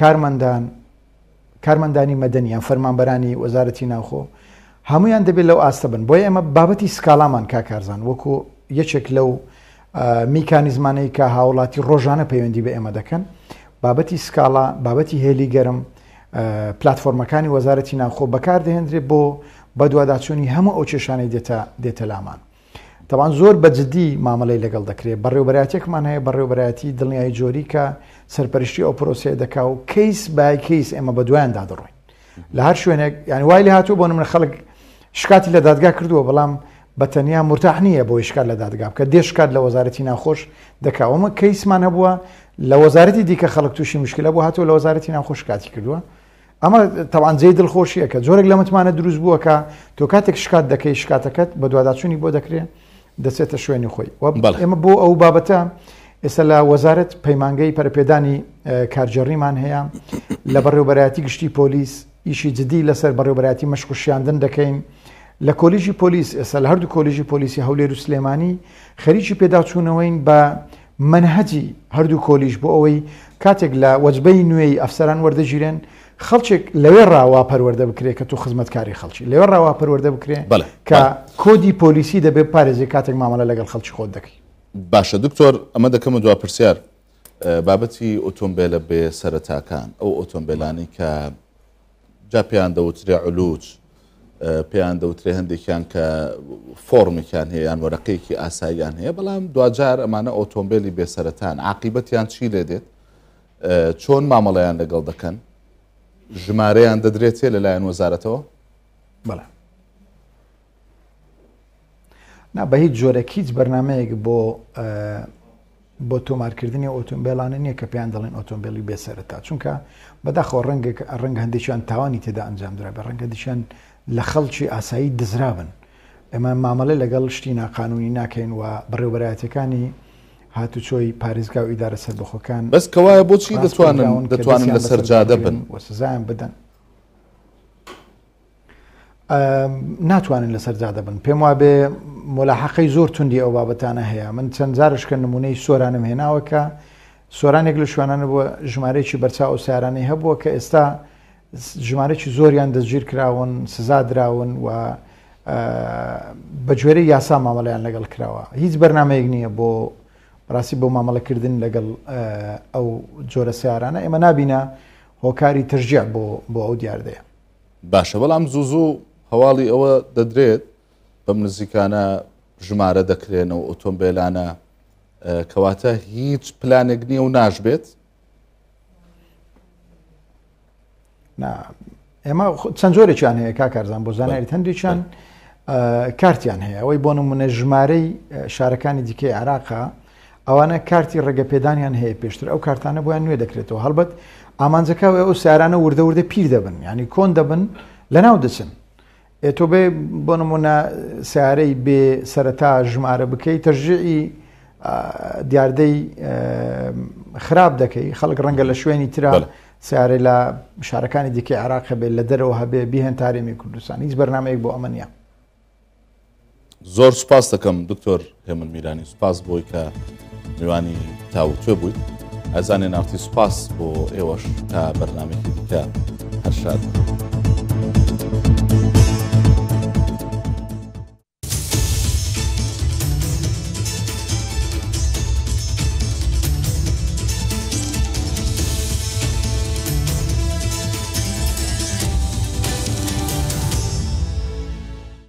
کارمەندان کارمەندانی مەدەنیان فەرمانبەرانی وەزارەتی ناوخۆ هەمویان دەبێت لەو ئاستە بن بۆی ئێمە بابەتی سکالامان کاکارزان وەکو یەکێک لەو میکانیزمانەی کە هاوڵاتی ڕۆژانە پەیوەندی بە ئێمە دەکەن بابەتی سکاڵا بابەتی هێلی گەرم پلتفۆرمەکانی وەزارەتی ناوخۆ بەکاردەهێنرێت بۆ بەدوواداچوونی هەموو ئەو کێشانەی دێتە دێتە لامان. تەوان زۆر بەجددی مامەڵی لەگەڵ دەکرێت بەڕێوبەتێکمان هەیە بەڕێوبەتی دڵنیای جۆریکە سەرپەرشتی ئەو پرۆسی دەکا و کەیس باکەیس ئێمە بە دوایاندا دەڕۆین لە هەر شوێنێک یانی وای لە هاتوو بۆ من خەڵک شکاتی لە دادگا کردووە بەڵام بە تەنیا مرتاح نییە بۆ یشکار لە دادگا بکە دێشکات لە وەزارەتی ناخۆش دەکاوەمە کەیسمان هەبووە لە وەزارەتی دیکە خەڵک تووشی مشکلە بۆ هاتووە لە وەزارەتی ناخۆش کاتی کردووە ئەمە تەوانجێ دڵخۆشیەکە جۆرێک لە متمانە دروست بووکە تۆ کاتێک شکات دەکەی شکاتەکەت بە دوواداچوونی بۆ دەکرێت دەچێتە شوێنی خۆی ئێمە بۆ ئەو بابەتە ئێستا لە وەزارت پەیمانگەی پەرپێدانی کارجێڕیمان هەیە لە بەڕێوبەرەتی گشتی پۆلیس ئیشی جدی لەسەر بەڕێوبەتی مەشکوشیاندن دەکەین. لە کۆلیژی پۆلیس ئێستا لە هەردوو کۆلیژی پۆلیسی هەولێر و سلێمانی خەریکی پێداچوونەوەین بە منهەجی هەردوو کۆلیژ بۆ ئەوەی کاتێک لە وەجبەی نوێی ئەفسەران وەردەگیرێن خەڵچێک لەوێ ڕاوا پەروەەردە بکرێت کە تو خزمەتکاری خەڵکی لەوێ ڕاوا پەروەەردە بکرێت کە کۆدی پۆلیسی دەبێت پارێزی کاتێک مامەلە لەگەڵ خەڵکی خۆت دەکەی باشە دکتۆر ئەمە دەکەمە دوا پرسیار بابەتی ئۆتۆمبیلە بێ سەرتاکان ئەو ئۆتۆمبیلانی کە جاپیان دەوترێ علووت پێیان دەوترێ هەندێکیان کە فۆرمێکیان هەیەیان وەرەقەیەکی ئاساییان هەیە بەڵام دوجار ئەمانە ئۆتۆمبیلی بێسەرەتان عقیبەتیان چی لێ دێت چۆن مامەڵەیان لەگەڵ دەکەن ژمارەیان دەدرێت تێ لەلایەن وەزارەتەوە بەڵام نا بە هیچ جۆرەك هیچ بەرنمەیەک بۆ بۆ تۆمارکردنی ئۆتۆمبیلانە نییە کە پێیان دەڵێن ئۆتۆمبیلی بێسەرتا چونکە بەداخۆ ڕەنگە ڕەنگ هەندێکیان تاوانی تێدا ئەنجام درا بە ڕەنگە دیشان لە خەڵکی ئاسایی دزرابن ئەمە مامەڵێ لەگەڵ شتی ناقانونی ناکەین و بڕێوبەتەکانی هاتوچۆی پارێزگا و ئیدارە سەربخۆکان بەس کەوایە بۆچی دەتوانن دەتوانن لە سەررجادە بن وەسزان بدەن ناتوانن لە سەررجادە بن پێم وا بێ مۆلاحەقەی زۆر توندی ئەو بابەتانە هەیە من چەند زارشکە نمونەی سۆرانم هێناوەکە سۆرانێک لە شوێنانە بۆ ژمارەیەکی بەرچاو سارانەی هەبووە کە ئێستا ژمارەی زۆریان دەستگیر کراون سزا درراون و بەگوێرە یاسا مامەڵیان لەگەڵ کراوە هیچ بەرنمەیەک نییە بۆ ڕاستی بۆ مامەڵەکردن لەگەڵ ئەو جۆرە سیارانە ئێمە نبینە هۆکاری ترژیا بۆ بۆ ئەو دیاردەیە باشە بەڵام زوو زوو هەواڵی ئەوە دەدرێت بەم نزیکانە ژمارە دەکرێنەوە ئۆتۆمبیلانە کەواتە هیچ پلانێک نییە و ناژبێت ئێمە چەند زۆرێکیان هەیە کا کارزان بۆ زانایری هەندێکیان کارتیان هەیە ئەوەی بۆ نمونە ژمارەی شارەکانی دیکەی عراقا ئەوانە کارتی ڕێگەپێدانیان هەیە پێشتر ئەو کارتانە بۆیان نوێ دەکرێتەوە هەڵبەت ئامانجەکە ئەو سارانە وردەوردە پیر دەبن ینی کۆن دەبن لەناو دەچن تۆ بێ بۆ نمونە سیارەی بێ سەرەتا ژمارە بکەیت تەژعی دیاردەی خراپ دەکەی خەڵک ڕەنگە لە شوێنی ترا سیارە لە شارەکانی دیکە عراقە بێت لە دەرەوە هەبێ بیهێن تارێمی کوردستان هیچ بەرنمەیەک بۆ ئەمە نیە زۆر سوپاس دەکەم دکتۆر هێمن میرانی سوپاس بۆی کە میوانی تاوتێ بوویت ئەزانێ نافتی سوپاس بۆ ئێوەش تا بەرنمێکی دیکە هەر شاد.